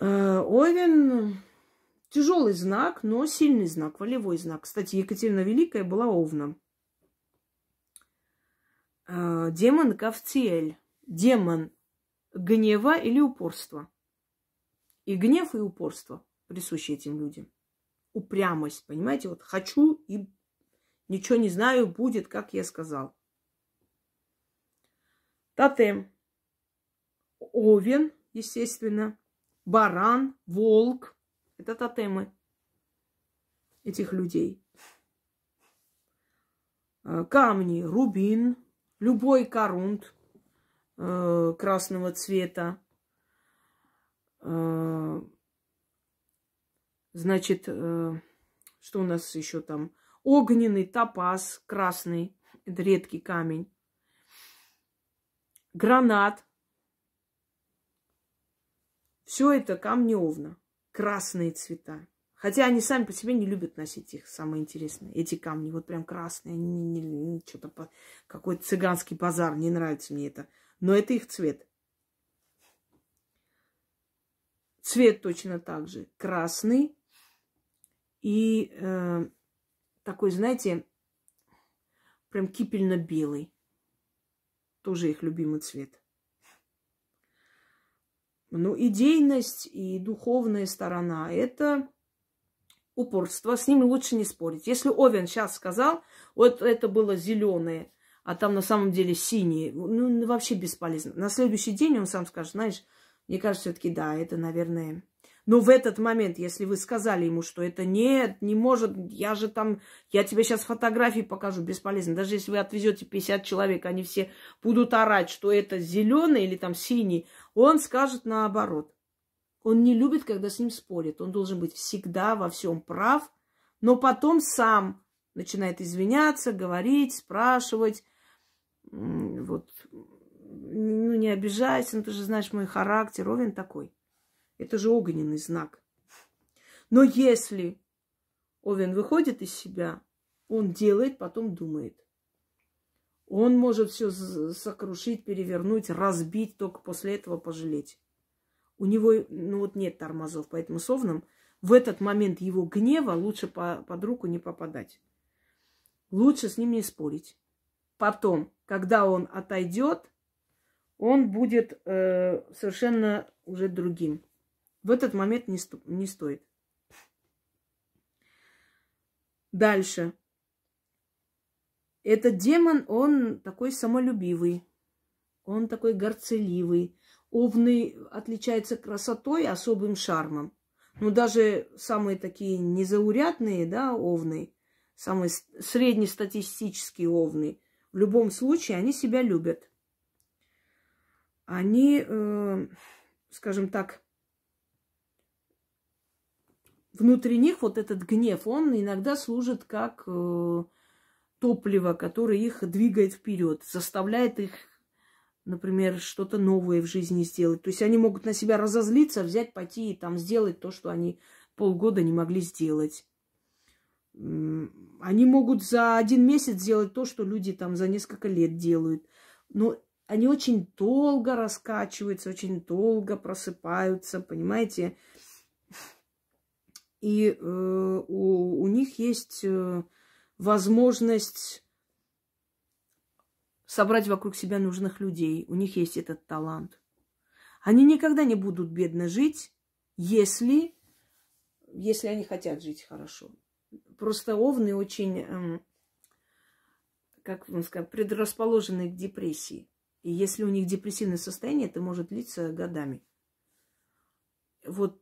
Э, Овен Тяжелый знак, но сильный знак, волевой знак. Кстати, Екатерина Великая была овном. Э, демон Кавтиэль. Демон гнева или упорства. И гнев, и упорство присущи этим людям. Упрямость, понимаете? Вот хочу и ничего не знаю, будет, как я сказал. Тотем. Овен, естественно. Баран, волк, это тотемы этих людей. Э, камни, рубин, любой корунд э, красного цвета. Э, значит, что у нас еще там? Огненный топаз красный, это редкий камень. Гранат. Все это камни овна красные цвета. Хотя они сами по себе не любят носить их, самое интересное. Эти камни, вот прям красные, они не, не, что-то по... какой-то цыганский базар, не нравится мне это. Но это их цвет. Цвет точно так же. Красный и э, такой, знаете, прям кипельно-белый. Тоже их любимый цвет. Ну, идейность и духовная сторона – это упорство. С ними лучше не спорить. Если Овен сейчас сказал, вот это было зеленое, а там на самом деле синее, ну, вообще бесполезно. На следующий день он сам скажет, знаешь, мне кажется, все-таки да, это, наверное, но в этот момент, если вы сказали ему, что это нет, не может, я же там, я тебе сейчас фотографии покажу, бесполезно. Даже если вы отвезете 50 человек, они все будут орать, что это зеленый или там синий, он скажет наоборот. Он не любит, когда с ним спорят. Он должен быть всегда во всем прав, но потом сам начинает извиняться, говорить, спрашивать. Вот, ну, не обижайся, но ну, ты же знаешь мой характер, Ровен такой. Это же огненный знак. Но если Овен выходит из себя, он делает, потом думает. Он может все сокрушить, перевернуть, разбить, только после этого пожалеть. У него, ну вот нет тормозов, поэтому с Овном в этот момент его гнева лучше по, под руку не попадать. Лучше с ним не спорить. Потом, когда он отойдет, он будет э, совершенно уже другим в этот момент не, сто, не стоит. Дальше. Этот демон, он такой самолюбивый, он такой горцеливый. Овны отличаются красотой, особым шармом. Ну, даже самые такие незаурядные, да, овны, самые среднестатистические овны, в любом случае они себя любят. Они, э, скажем так, внутри них вот этот гнев, он иногда служит как э, топливо, которое их двигает вперед, заставляет их, например, что-то новое в жизни сделать. То есть они могут на себя разозлиться, взять, пойти и там сделать то, что они полгода не могли сделать. Они могут за один месяц сделать то, что люди там за несколько лет делают. Но они очень долго раскачиваются, очень долго просыпаются, понимаете? И э, у, у них есть э, возможность собрать вокруг себя нужных людей. У них есть этот талант. Они никогда не будут бедно жить, если, если они хотят жить хорошо. Просто овны очень, э, как вам сказать, предрасположены к депрессии. И если у них депрессивное состояние, это может длиться годами. Вот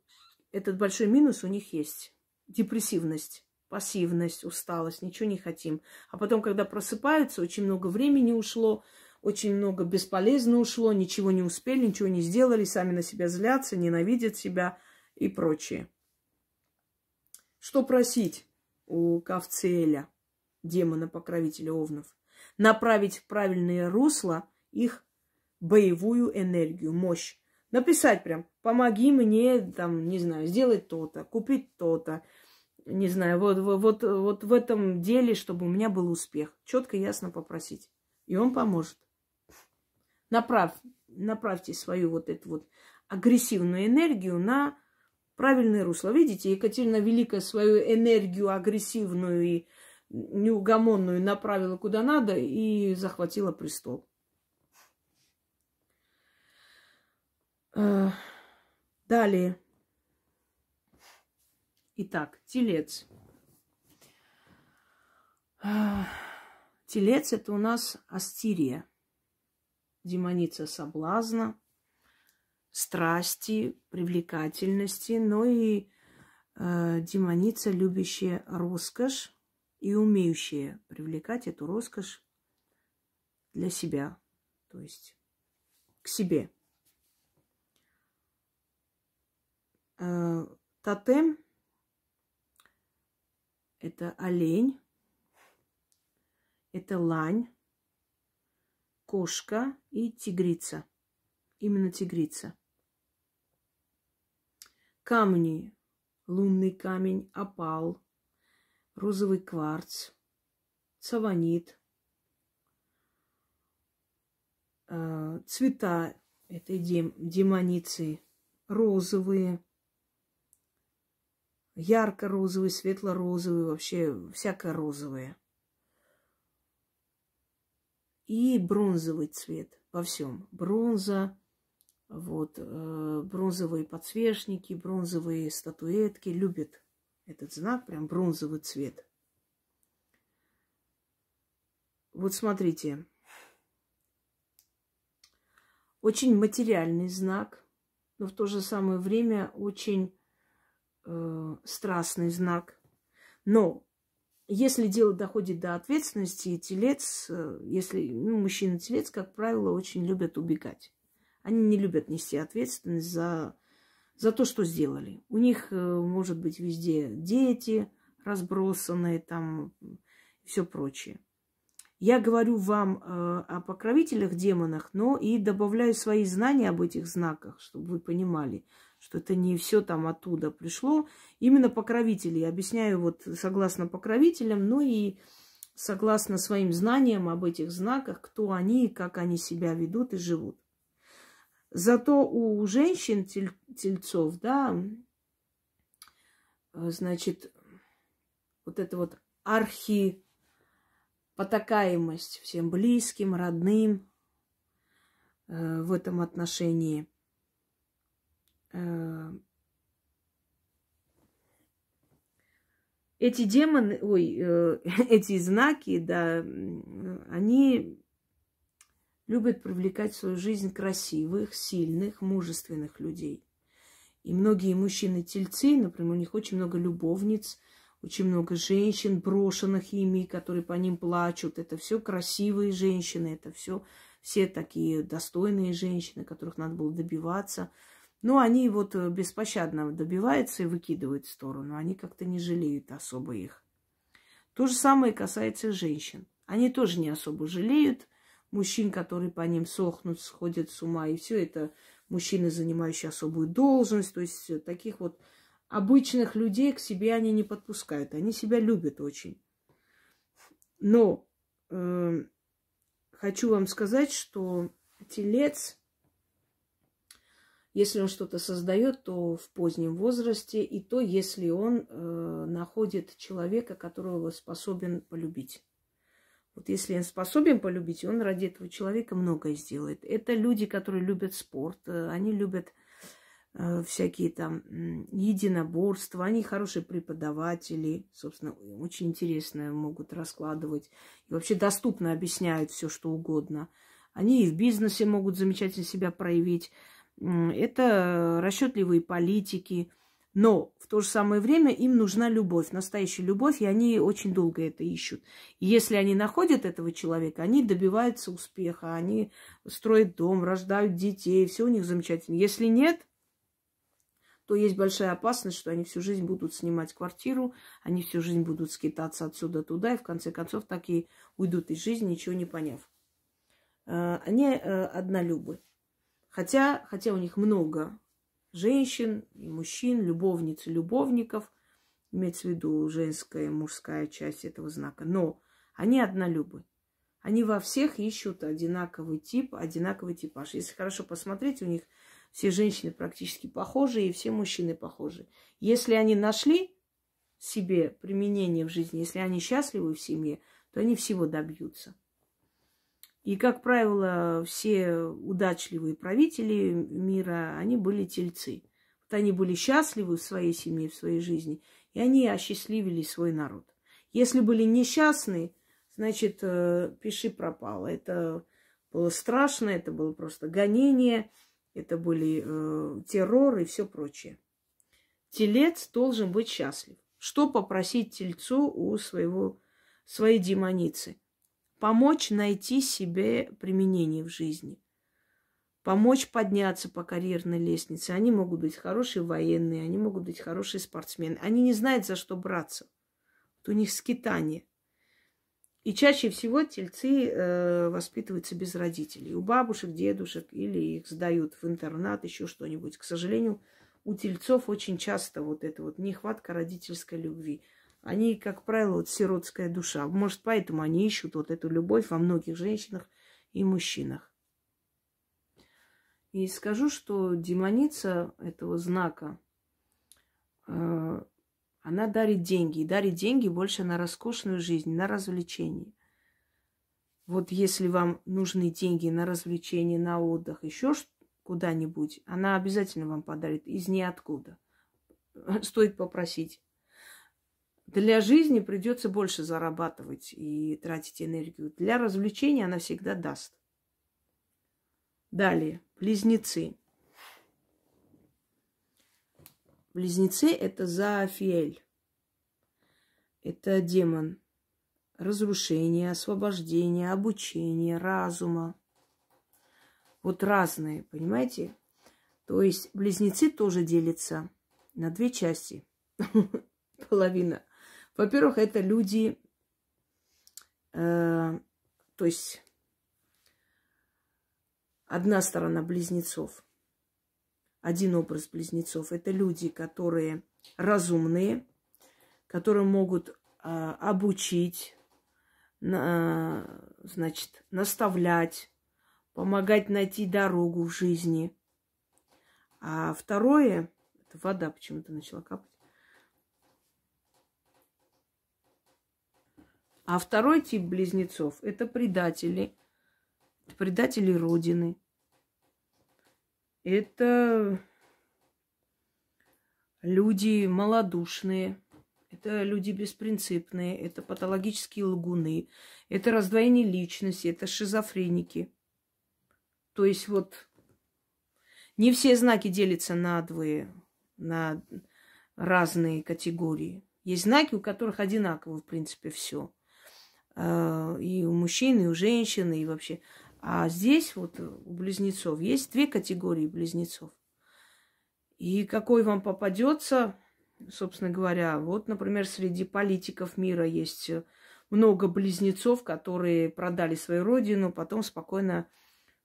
этот большой минус у них есть. Депрессивность, пассивность, усталость, ничего не хотим. А потом, когда просыпаются, очень много времени ушло, очень много бесполезно ушло, ничего не успели, ничего не сделали, сами на себя злятся, ненавидят себя и прочее. Что просить у Кавцеля, демона-покровителя Овнов? Направить в правильное русло их боевую энергию, мощь. Написать прям, помоги мне, там, не знаю, сделать то-то, купить то-то, не знаю, вот, вот, вот в этом деле, чтобы у меня был успех. Четко, ясно попросить. И он поможет. Направь, направьте свою вот эту вот агрессивную энергию на правильное русло. Видите, Екатерина Великая свою энергию агрессивную и неугомонную направила куда надо и захватила престол. Э, далее. Итак, телец. Э, телец – это у нас астерия. Демоница соблазна, страсти, привлекательности, но и э, демоница, любящая роскошь и умеющая привлекать эту роскошь для себя, то есть к себе. Э, тотем – это олень, это лань, кошка и тигрица. Именно тигрица. Камни. Лунный камень, опал, розовый кварц, саванит. Э, цвета этой демоницы розовые – ярко-розовый, светло-розовый, вообще всякое розовое. И бронзовый цвет во всем. Бронза, вот, э, бронзовые подсвечники, бронзовые статуэтки. любят этот знак, прям бронзовый цвет. Вот смотрите. Очень материальный знак, но в то же самое время очень э, страстный знак. Но если дело доходит до ответственности, и телец, э, если ну, мужчина-телец, как правило, очень любят убегать. Они не любят нести ответственность за, за то, что сделали. У них, э, может быть, везде дети разбросанные там все прочее. Я говорю вам э, о покровителях демонах, но и добавляю свои знания об этих знаках, чтобы вы понимали, что это не все там оттуда пришло. Именно покровители. Объясняю вот согласно покровителям, ну и согласно своим знаниям об этих знаках, кто они, как они себя ведут и живут. Зато у женщин тель, тельцов, да, э, значит, вот это вот архи потакаемость всем близким, родным э, в этом отношении. Э, эти демоны, ой, э, эти знаки, да, они любят привлекать в свою жизнь красивых, сильных, мужественных людей. И многие мужчины-тельцы, например, у них очень много любовниц, очень много женщин, брошенных ими, которые по ним плачут. Это все красивые женщины, это все все такие достойные женщины, которых надо было добиваться – но они вот э, беспощадно добиваются и выкидывают в сторону. Они как-то не жалеют особо их. То же самое касается женщин. Они тоже не особо жалеют мужчин, которые по ним сохнут, сходят с ума. И все это мужчины, занимающие особую должность. То есть э, таких вот обычных людей к себе они не подпускают. Они себя любят очень. Но э, хочу вам сказать, что телец – если он что-то создает, то в позднем возрасте, и то, если он э, находит человека, которого способен полюбить. Вот если он способен полюбить, он ради этого человека многое сделает. Это люди, которые любят спорт, э, они любят э, всякие там единоборства, они хорошие преподаватели, собственно, очень интересно могут раскладывать. И вообще доступно объясняют все, что угодно. Они и в бизнесе могут замечательно себя проявить это расчетливые политики. Но в то же самое время им нужна любовь, настоящая любовь, и они очень долго это ищут. И если они находят этого человека, они добиваются успеха, они строят дом, рождают детей, все у них замечательно. Если нет, то есть большая опасность, что они всю жизнь будут снимать квартиру, они всю жизнь будут скитаться отсюда туда, и в конце концов так и уйдут из жизни, ничего не поняв. Э, они э, однолюбы. Хотя, хотя у них много женщин и мужчин, любовниц и любовников, имеется в виду женская и мужская часть этого знака. Но они однолюбы. Они во всех ищут одинаковый тип, одинаковый типаж. Если хорошо посмотреть, у них все женщины практически похожи и все мужчины похожи. Если они нашли себе применение в жизни, если они счастливы в семье, то они всего добьются. И, как правило, все удачливые правители мира, они были тельцы. Вот они были счастливы в своей семье, в своей жизни, и они осчастливили свой народ. Если были несчастны, значит, э, пиши пропало. Это было страшно, это было просто гонение, это были э, террор и все прочее. Телец должен быть счастлив. Что попросить тельцу у своего, своей демоницы? помочь найти себе применение в жизни, помочь подняться по карьерной лестнице. Они могут быть хорошие военные, они могут быть хорошие спортсмены. Они не знают, за что браться. Вот у них скитание. И чаще всего тельцы э, воспитываются без родителей. У бабушек, дедушек или их сдают в интернат, еще что-нибудь. К сожалению, у тельцов очень часто вот эта вот нехватка родительской любви – они, как правило, вот сиротская душа. Может, поэтому они ищут вот эту любовь во многих женщинах и мужчинах. И скажу, что демоница этого знака, э, она дарит деньги. И дарит деньги больше на роскошную жизнь, на развлечения. Вот если вам нужны деньги на развлечения, на отдых, еще куда-нибудь, она обязательно вам подарит из ниоткуда. Стоит попросить. Для жизни придется больше зарабатывать и тратить энергию. Для развлечения она всегда даст. Далее, близнецы. Близнецы – это Заафиэль. Это демон. Разрушение, освобождение, обучение, разума. Вот разные, понимаете? То есть близнецы тоже делятся на две части. Половина во-первых, это люди, э, то есть одна сторона близнецов, один образ близнецов. Это люди, которые разумные, которые могут э, обучить, на, э, значит, наставлять, помогать найти дорогу в жизни. А второе, это вода почему-то начала капать. А второй тип близнецов – это предатели, предатели Родины. Это люди малодушные, это люди беспринципные, это патологические лгуны, это раздвоение личности, это шизофреники. То есть вот не все знаки делятся на двое, на разные категории. Есть знаки, у которых одинаково, в принципе, все. Э, и у мужчин, и у женщин, и вообще. А здесь вот у близнецов есть две категории близнецов. И какой вам попадется, собственно говоря, вот, например, среди политиков мира есть э, много близнецов, которые продали свою родину, потом спокойно,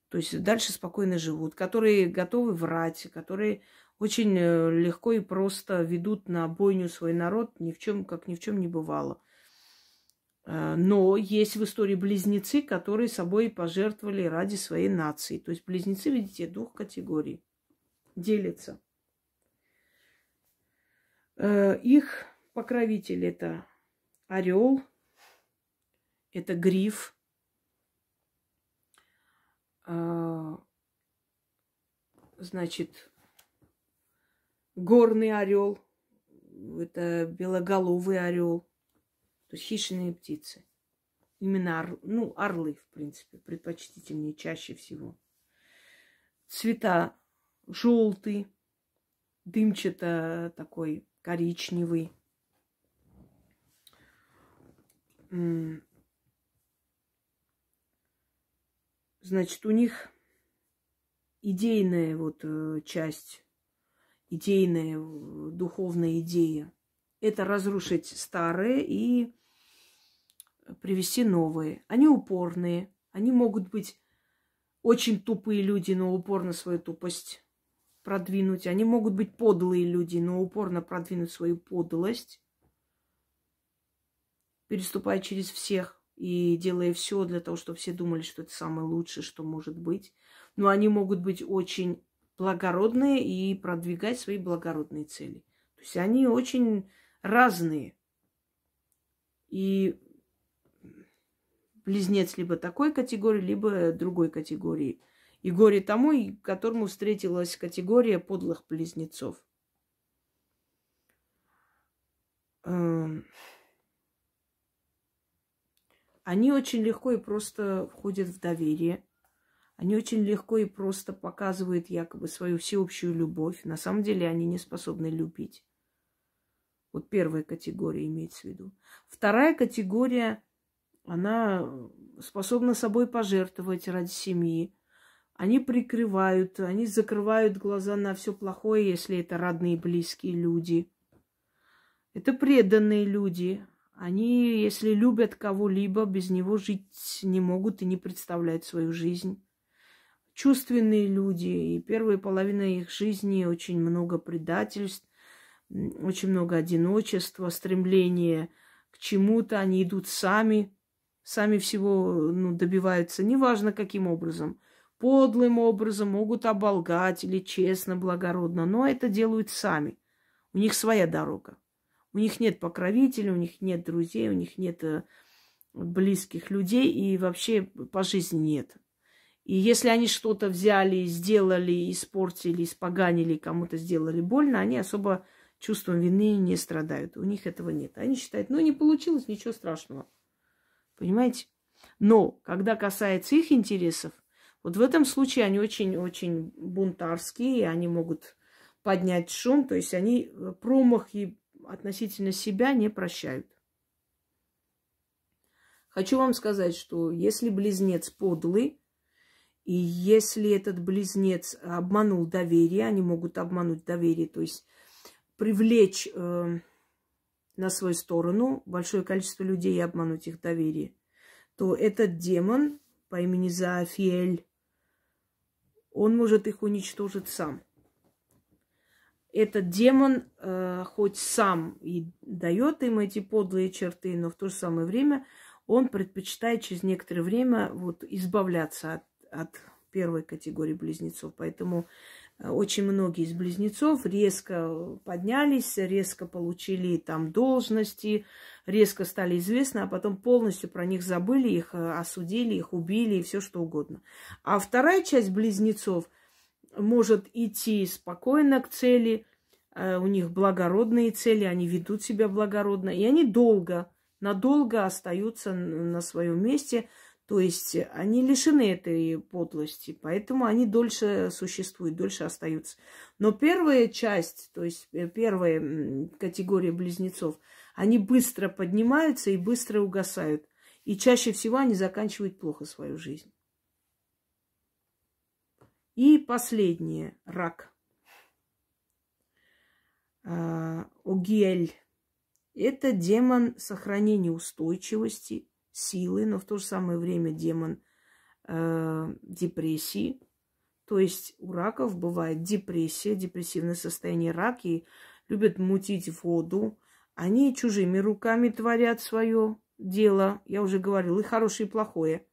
то есть дальше спокойно живут, которые готовы врать, которые очень э, легко и просто ведут на бойню свой народ, ни в чем, как ни в чем не бывало. Э, но есть в истории близнецы, которые собой пожертвовали ради своей нации. То есть близнецы, видите, двух категорий делятся. Э, их покровитель это орел, это гриф, э, значит, горный орел, это белоголовый орел – то есть хищные птицы. Именно ор, ну, орлы, в принципе, предпочтительнее чаще всего. Цвета желтый, дымчато такой коричневый. Значит, у них идейная вот э, часть, идейная э, духовная идея это разрушить старые и привести новые. Они упорные, они могут быть очень тупые люди, но упорно свою тупость продвинуть. Они могут быть подлые люди, но упорно продвинуть свою подлость, переступая через всех и делая все для того, чтобы все думали, что это самое лучшее, что может быть. Но они могут быть очень благородные и продвигать свои благородные цели. То есть они очень разные. И близнец либо такой категории, либо другой категории. И горе тому, и которому встретилась категория подлых близнецов. Эм. Они очень легко и просто входят в доверие. Они очень легко и просто показывают якобы свою всеобщую любовь. На самом деле они не способны любить. Вот первая категория имеется в виду. Вторая категория, она э, способна собой пожертвовать ради семьи. Они прикрывают, они закрывают глаза на все плохое, если это родные, близкие люди. Это преданные люди. Они, если любят кого-либо, без него жить не могут и не представляют свою жизнь. Чувственные люди, и первая половина их жизни очень много предательств, очень много одиночества, стремления к чему-то, они идут сами, сами всего ну, добиваются, неважно каким образом. Подлым образом могут оболгать или честно, благородно, но это делают сами. У них своя дорога. У них нет покровителей, у них нет друзей, у них нет э, близких людей и вообще по жизни нет. И если они что-то взяли, сделали, испортили, испоганили, кому-то сделали больно, они особо чувством вины не страдают. У них этого нет. Они считают, ну не получилось, ничего страшного. Понимаете? Но когда касается их интересов, вот в этом случае они очень-очень бунтарские, они могут поднять шум, то есть они э, промахи относительно себя не прощают. Хочу вам сказать, что если близнец подлый, и если этот близнец обманул доверие, они могут обмануть доверие, то есть привлечь э, на свою сторону большое количество людей и обмануть их доверие, то этот демон по имени Заафиэль, он может их уничтожить сам. Этот демон э, хоть сам и дает им эти подлые черты, но в то же самое время он предпочитает через некоторое время вот избавляться от, от первой категории близнецов. Поэтому очень многие из близнецов резко поднялись, резко получили там должности, резко стали известны, а потом полностью про них забыли, их э, осудили, их убили и все что угодно. А вторая часть близнецов может идти спокойно к цели, э, у них благородные цели, они ведут себя благородно, и они долго, надолго остаются на своем месте – то есть э, они лишены этой подлости, поэтому они дольше существуют, дольше остаются. Но первая часть, то есть э, первая категория близнецов, они быстро поднимаются и быстро угасают. И чаще всего они заканчивают плохо свою жизнь. И последнее, рак. А, Огиэль. Это демон сохранения устойчивости силы, но в то же самое время демон э, депрессии. То есть у раков бывает депрессия, депрессивное состояние. Раки любят мутить воду. Они чужими руками творят свое дело. Я уже говорила, и хорошее, и плохое.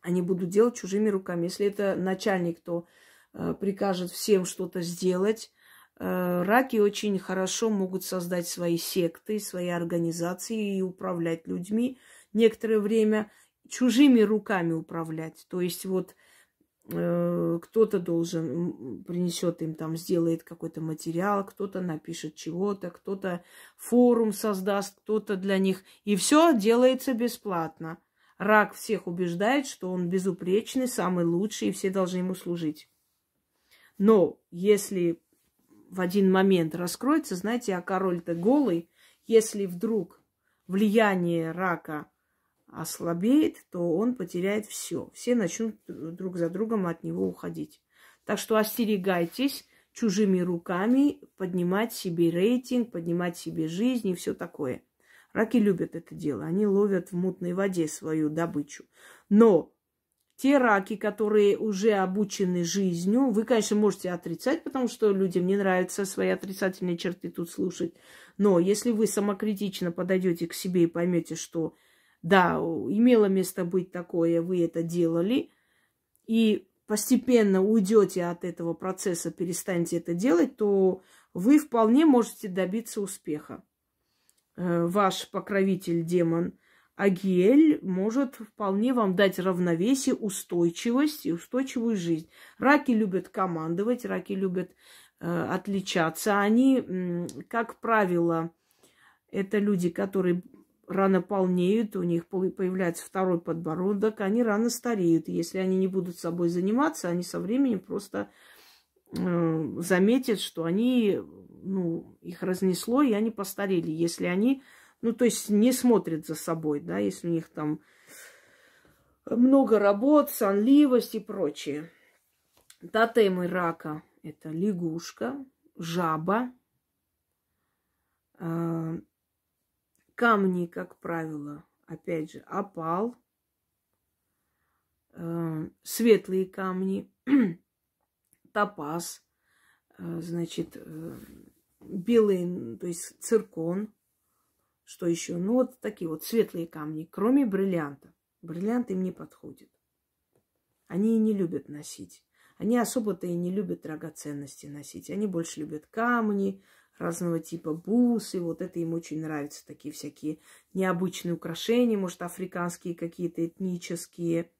Они будут делать чужими руками. Если это начальник, то э, прикажет всем что-то сделать. Э, раки очень хорошо могут создать свои секты, свои организации и управлять людьми некоторое время чужими руками управлять. То есть вот э, кто-то должен, принесет им там, сделает какой-то материал, кто-то напишет чего-то, кто-то форум создаст, кто-то для них. И все делается бесплатно. Рак всех убеждает, что он безупречный, самый лучший, и все должны ему служить. Но если в один момент раскроется, знаете, а король-то голый, если вдруг влияние рака – ослабеет, то он потеряет все. Все начнут э, друг за другом от него уходить. Так что остерегайтесь чужими руками поднимать себе рейтинг, поднимать себе жизнь и все такое. Раки любят это дело. Они ловят в мутной воде свою добычу. Но те раки, которые уже обучены жизнью, вы, конечно, можете отрицать, потому что людям не нравится свои отрицательные черты тут слушать. Но если вы самокритично подойдете к себе и поймете, что да, имело место быть такое, вы это делали. И постепенно уйдете от этого процесса, перестанете это делать, то вы вполне можете добиться успеха. Э, ваш покровитель, демон Агиэль, может вполне вам дать равновесие, устойчивость и устойчивую жизнь. Раки любят командовать, раки любят э, отличаться. Они, как правило, это люди, которые рано полнеют, у них появляется второй подбородок, они рано стареют. Если они не будут собой заниматься, они со временем просто э, заметят, что они, ну, их разнесло, и они постарели. Если они, ну, то есть не смотрят за собой, да, если у них там много работ, сонливость и прочее. Тотемы рака – это лягушка, жаба, э, камни, как правило, опять же, опал, э, светлые камни, топаз, э, значит, э, белый, то есть циркон, что еще? Ну, вот такие вот светлые камни, кроме бриллианта. Бриллиант им не подходит. Они и не любят носить. Они особо-то и не любят драгоценности носить. Они больше любят камни, разного типа бусы. Вот это им очень нравится. Такие всякие необычные украшения, может, африканские какие-то этнические.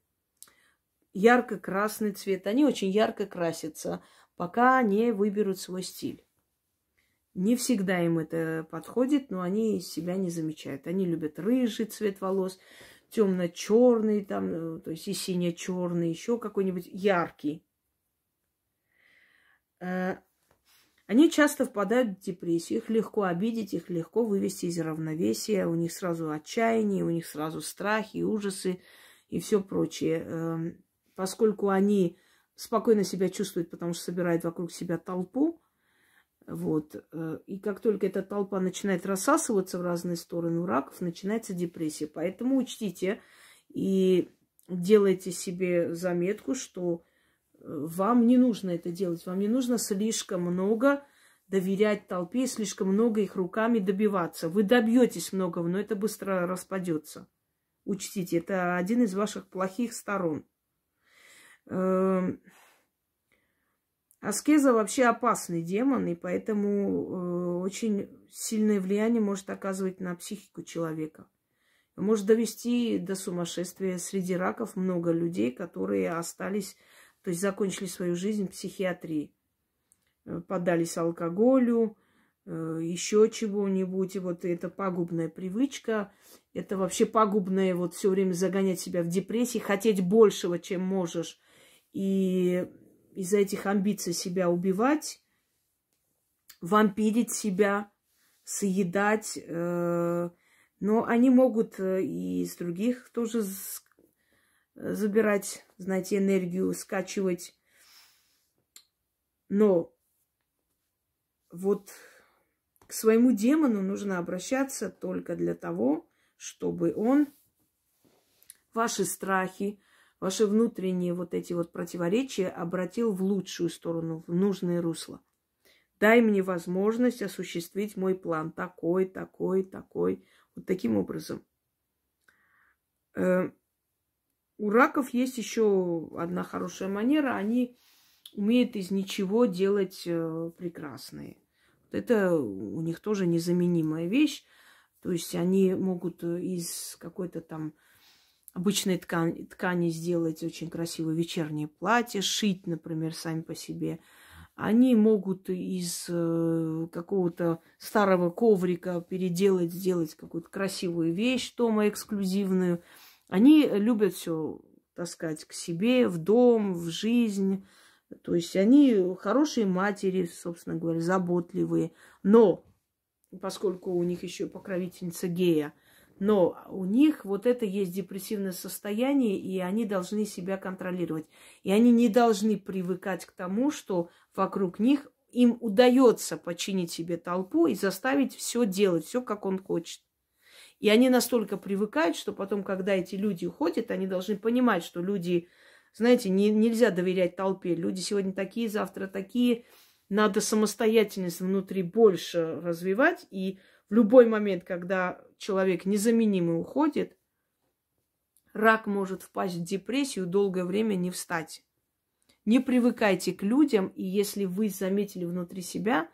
Ярко-красный цвет. Они очень ярко красятся, пока не выберут свой стиль. Не всегда им это подходит, но они себя не замечают. Они любят рыжий цвет волос, темно-черный, там, э, то есть и сине-черный, еще какой-нибудь яркий. Э, они часто впадают в депрессию, их легко обидеть, их легко вывести из равновесия, у них сразу отчаяние, у них сразу страхи, ужасы и все прочее. Эм, поскольку они спокойно себя чувствуют, потому что собирают вокруг себя толпу, вот. Э, и как только эта толпа начинает рассасываться в разные стороны у раков, начинается депрессия. Поэтому учтите и делайте себе заметку, что вам не нужно это делать. Вам не нужно слишком много доверять толпе, слишком много их руками добиваться. Вы добьетесь многого, но это быстро распадется. Учтите, это один из ваших плохих сторон. Эм, аскеза вообще опасный демон, и поэтому э, очень сильное влияние может оказывать на психику человека. Может довести до сумасшествия. Среди раков много людей, которые остались то есть закончили свою жизнь в психиатрии. Э, подались алкоголю, э, еще чего-нибудь. И вот это пагубная привычка, это вообще пагубное вот все время загонять себя в депрессии, хотеть большего, чем можешь. И из-за этих амбиций себя убивать, вампирить себя, съедать. Э, но они могут и из других тоже забирать, знаете, энергию, скачивать. Но вот к своему демону нужно обращаться только для того, чтобы он ваши страхи, ваши внутренние вот эти вот противоречия обратил в лучшую сторону, в нужное русло. Дай мне возможность осуществить мой план такой, такой, такой, вот таким образом. Э, у раков есть еще одна хорошая манера. Они умеют из ничего делать э, прекрасные. Это у них тоже незаменимая вещь. То есть они могут э, из какой-то там обычной ткани, ткани сделать очень красивое вечернее платье, шить, например, сами по себе. Они могут из э, какого-то старого коврика переделать, сделать какую-то красивую вещь, дома эксклюзивную – они любят все таскать к себе, в дом, в жизнь. То есть они хорошие матери, собственно говоря, заботливые. Но, поскольку у них еще покровительница гея, но у них вот это есть депрессивное состояние, и они должны себя контролировать. И они не должны привыкать к тому, что вокруг них им удается починить себе толпу и заставить все делать, все как он хочет. И они настолько привыкают, что потом, когда эти люди уходят, они должны понимать, что люди, знаете, не, нельзя доверять толпе. Люди сегодня такие, завтра такие. Надо самостоятельность внутри больше развивать. И в любой момент, когда человек незаменимый уходит, рак может впасть в депрессию, долгое время не встать. Не привыкайте к людям, и если вы заметили внутри себя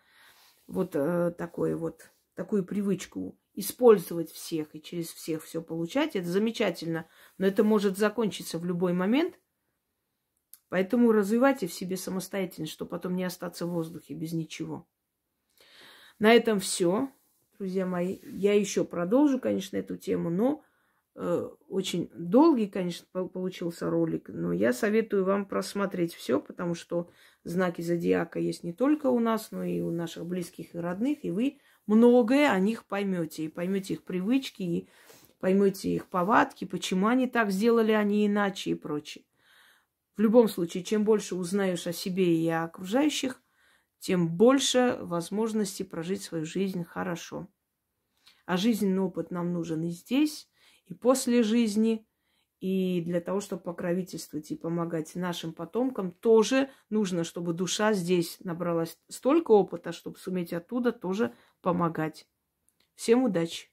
вот э, такое вот, такую привычку использовать всех и через всех все получать. Это замечательно, но это может закончиться в любой момент. Поэтому развивайте в себе самостоятельно, чтобы потом не остаться в воздухе без ничего. На этом все, друзья мои. Я еще продолжу, конечно, эту тему, но э, очень долгий, конечно, получился ролик. Но я советую вам просмотреть все, потому что знаки зодиака есть не только у нас, но и у наших близких и родных, и вы многое о них поймете. И поймете их привычки, и поймете их повадки, почему они так сделали, они иначе и прочее. В любом случае, чем больше узнаешь о себе и о окружающих, тем больше возможностей прожить свою жизнь хорошо. А жизненный опыт нам нужен и здесь, и после жизни, и для того, чтобы покровительствовать и помогать нашим потомкам, тоже нужно, чтобы душа здесь набралась столько опыта, чтобы суметь оттуда тоже помогать. Всем удачи!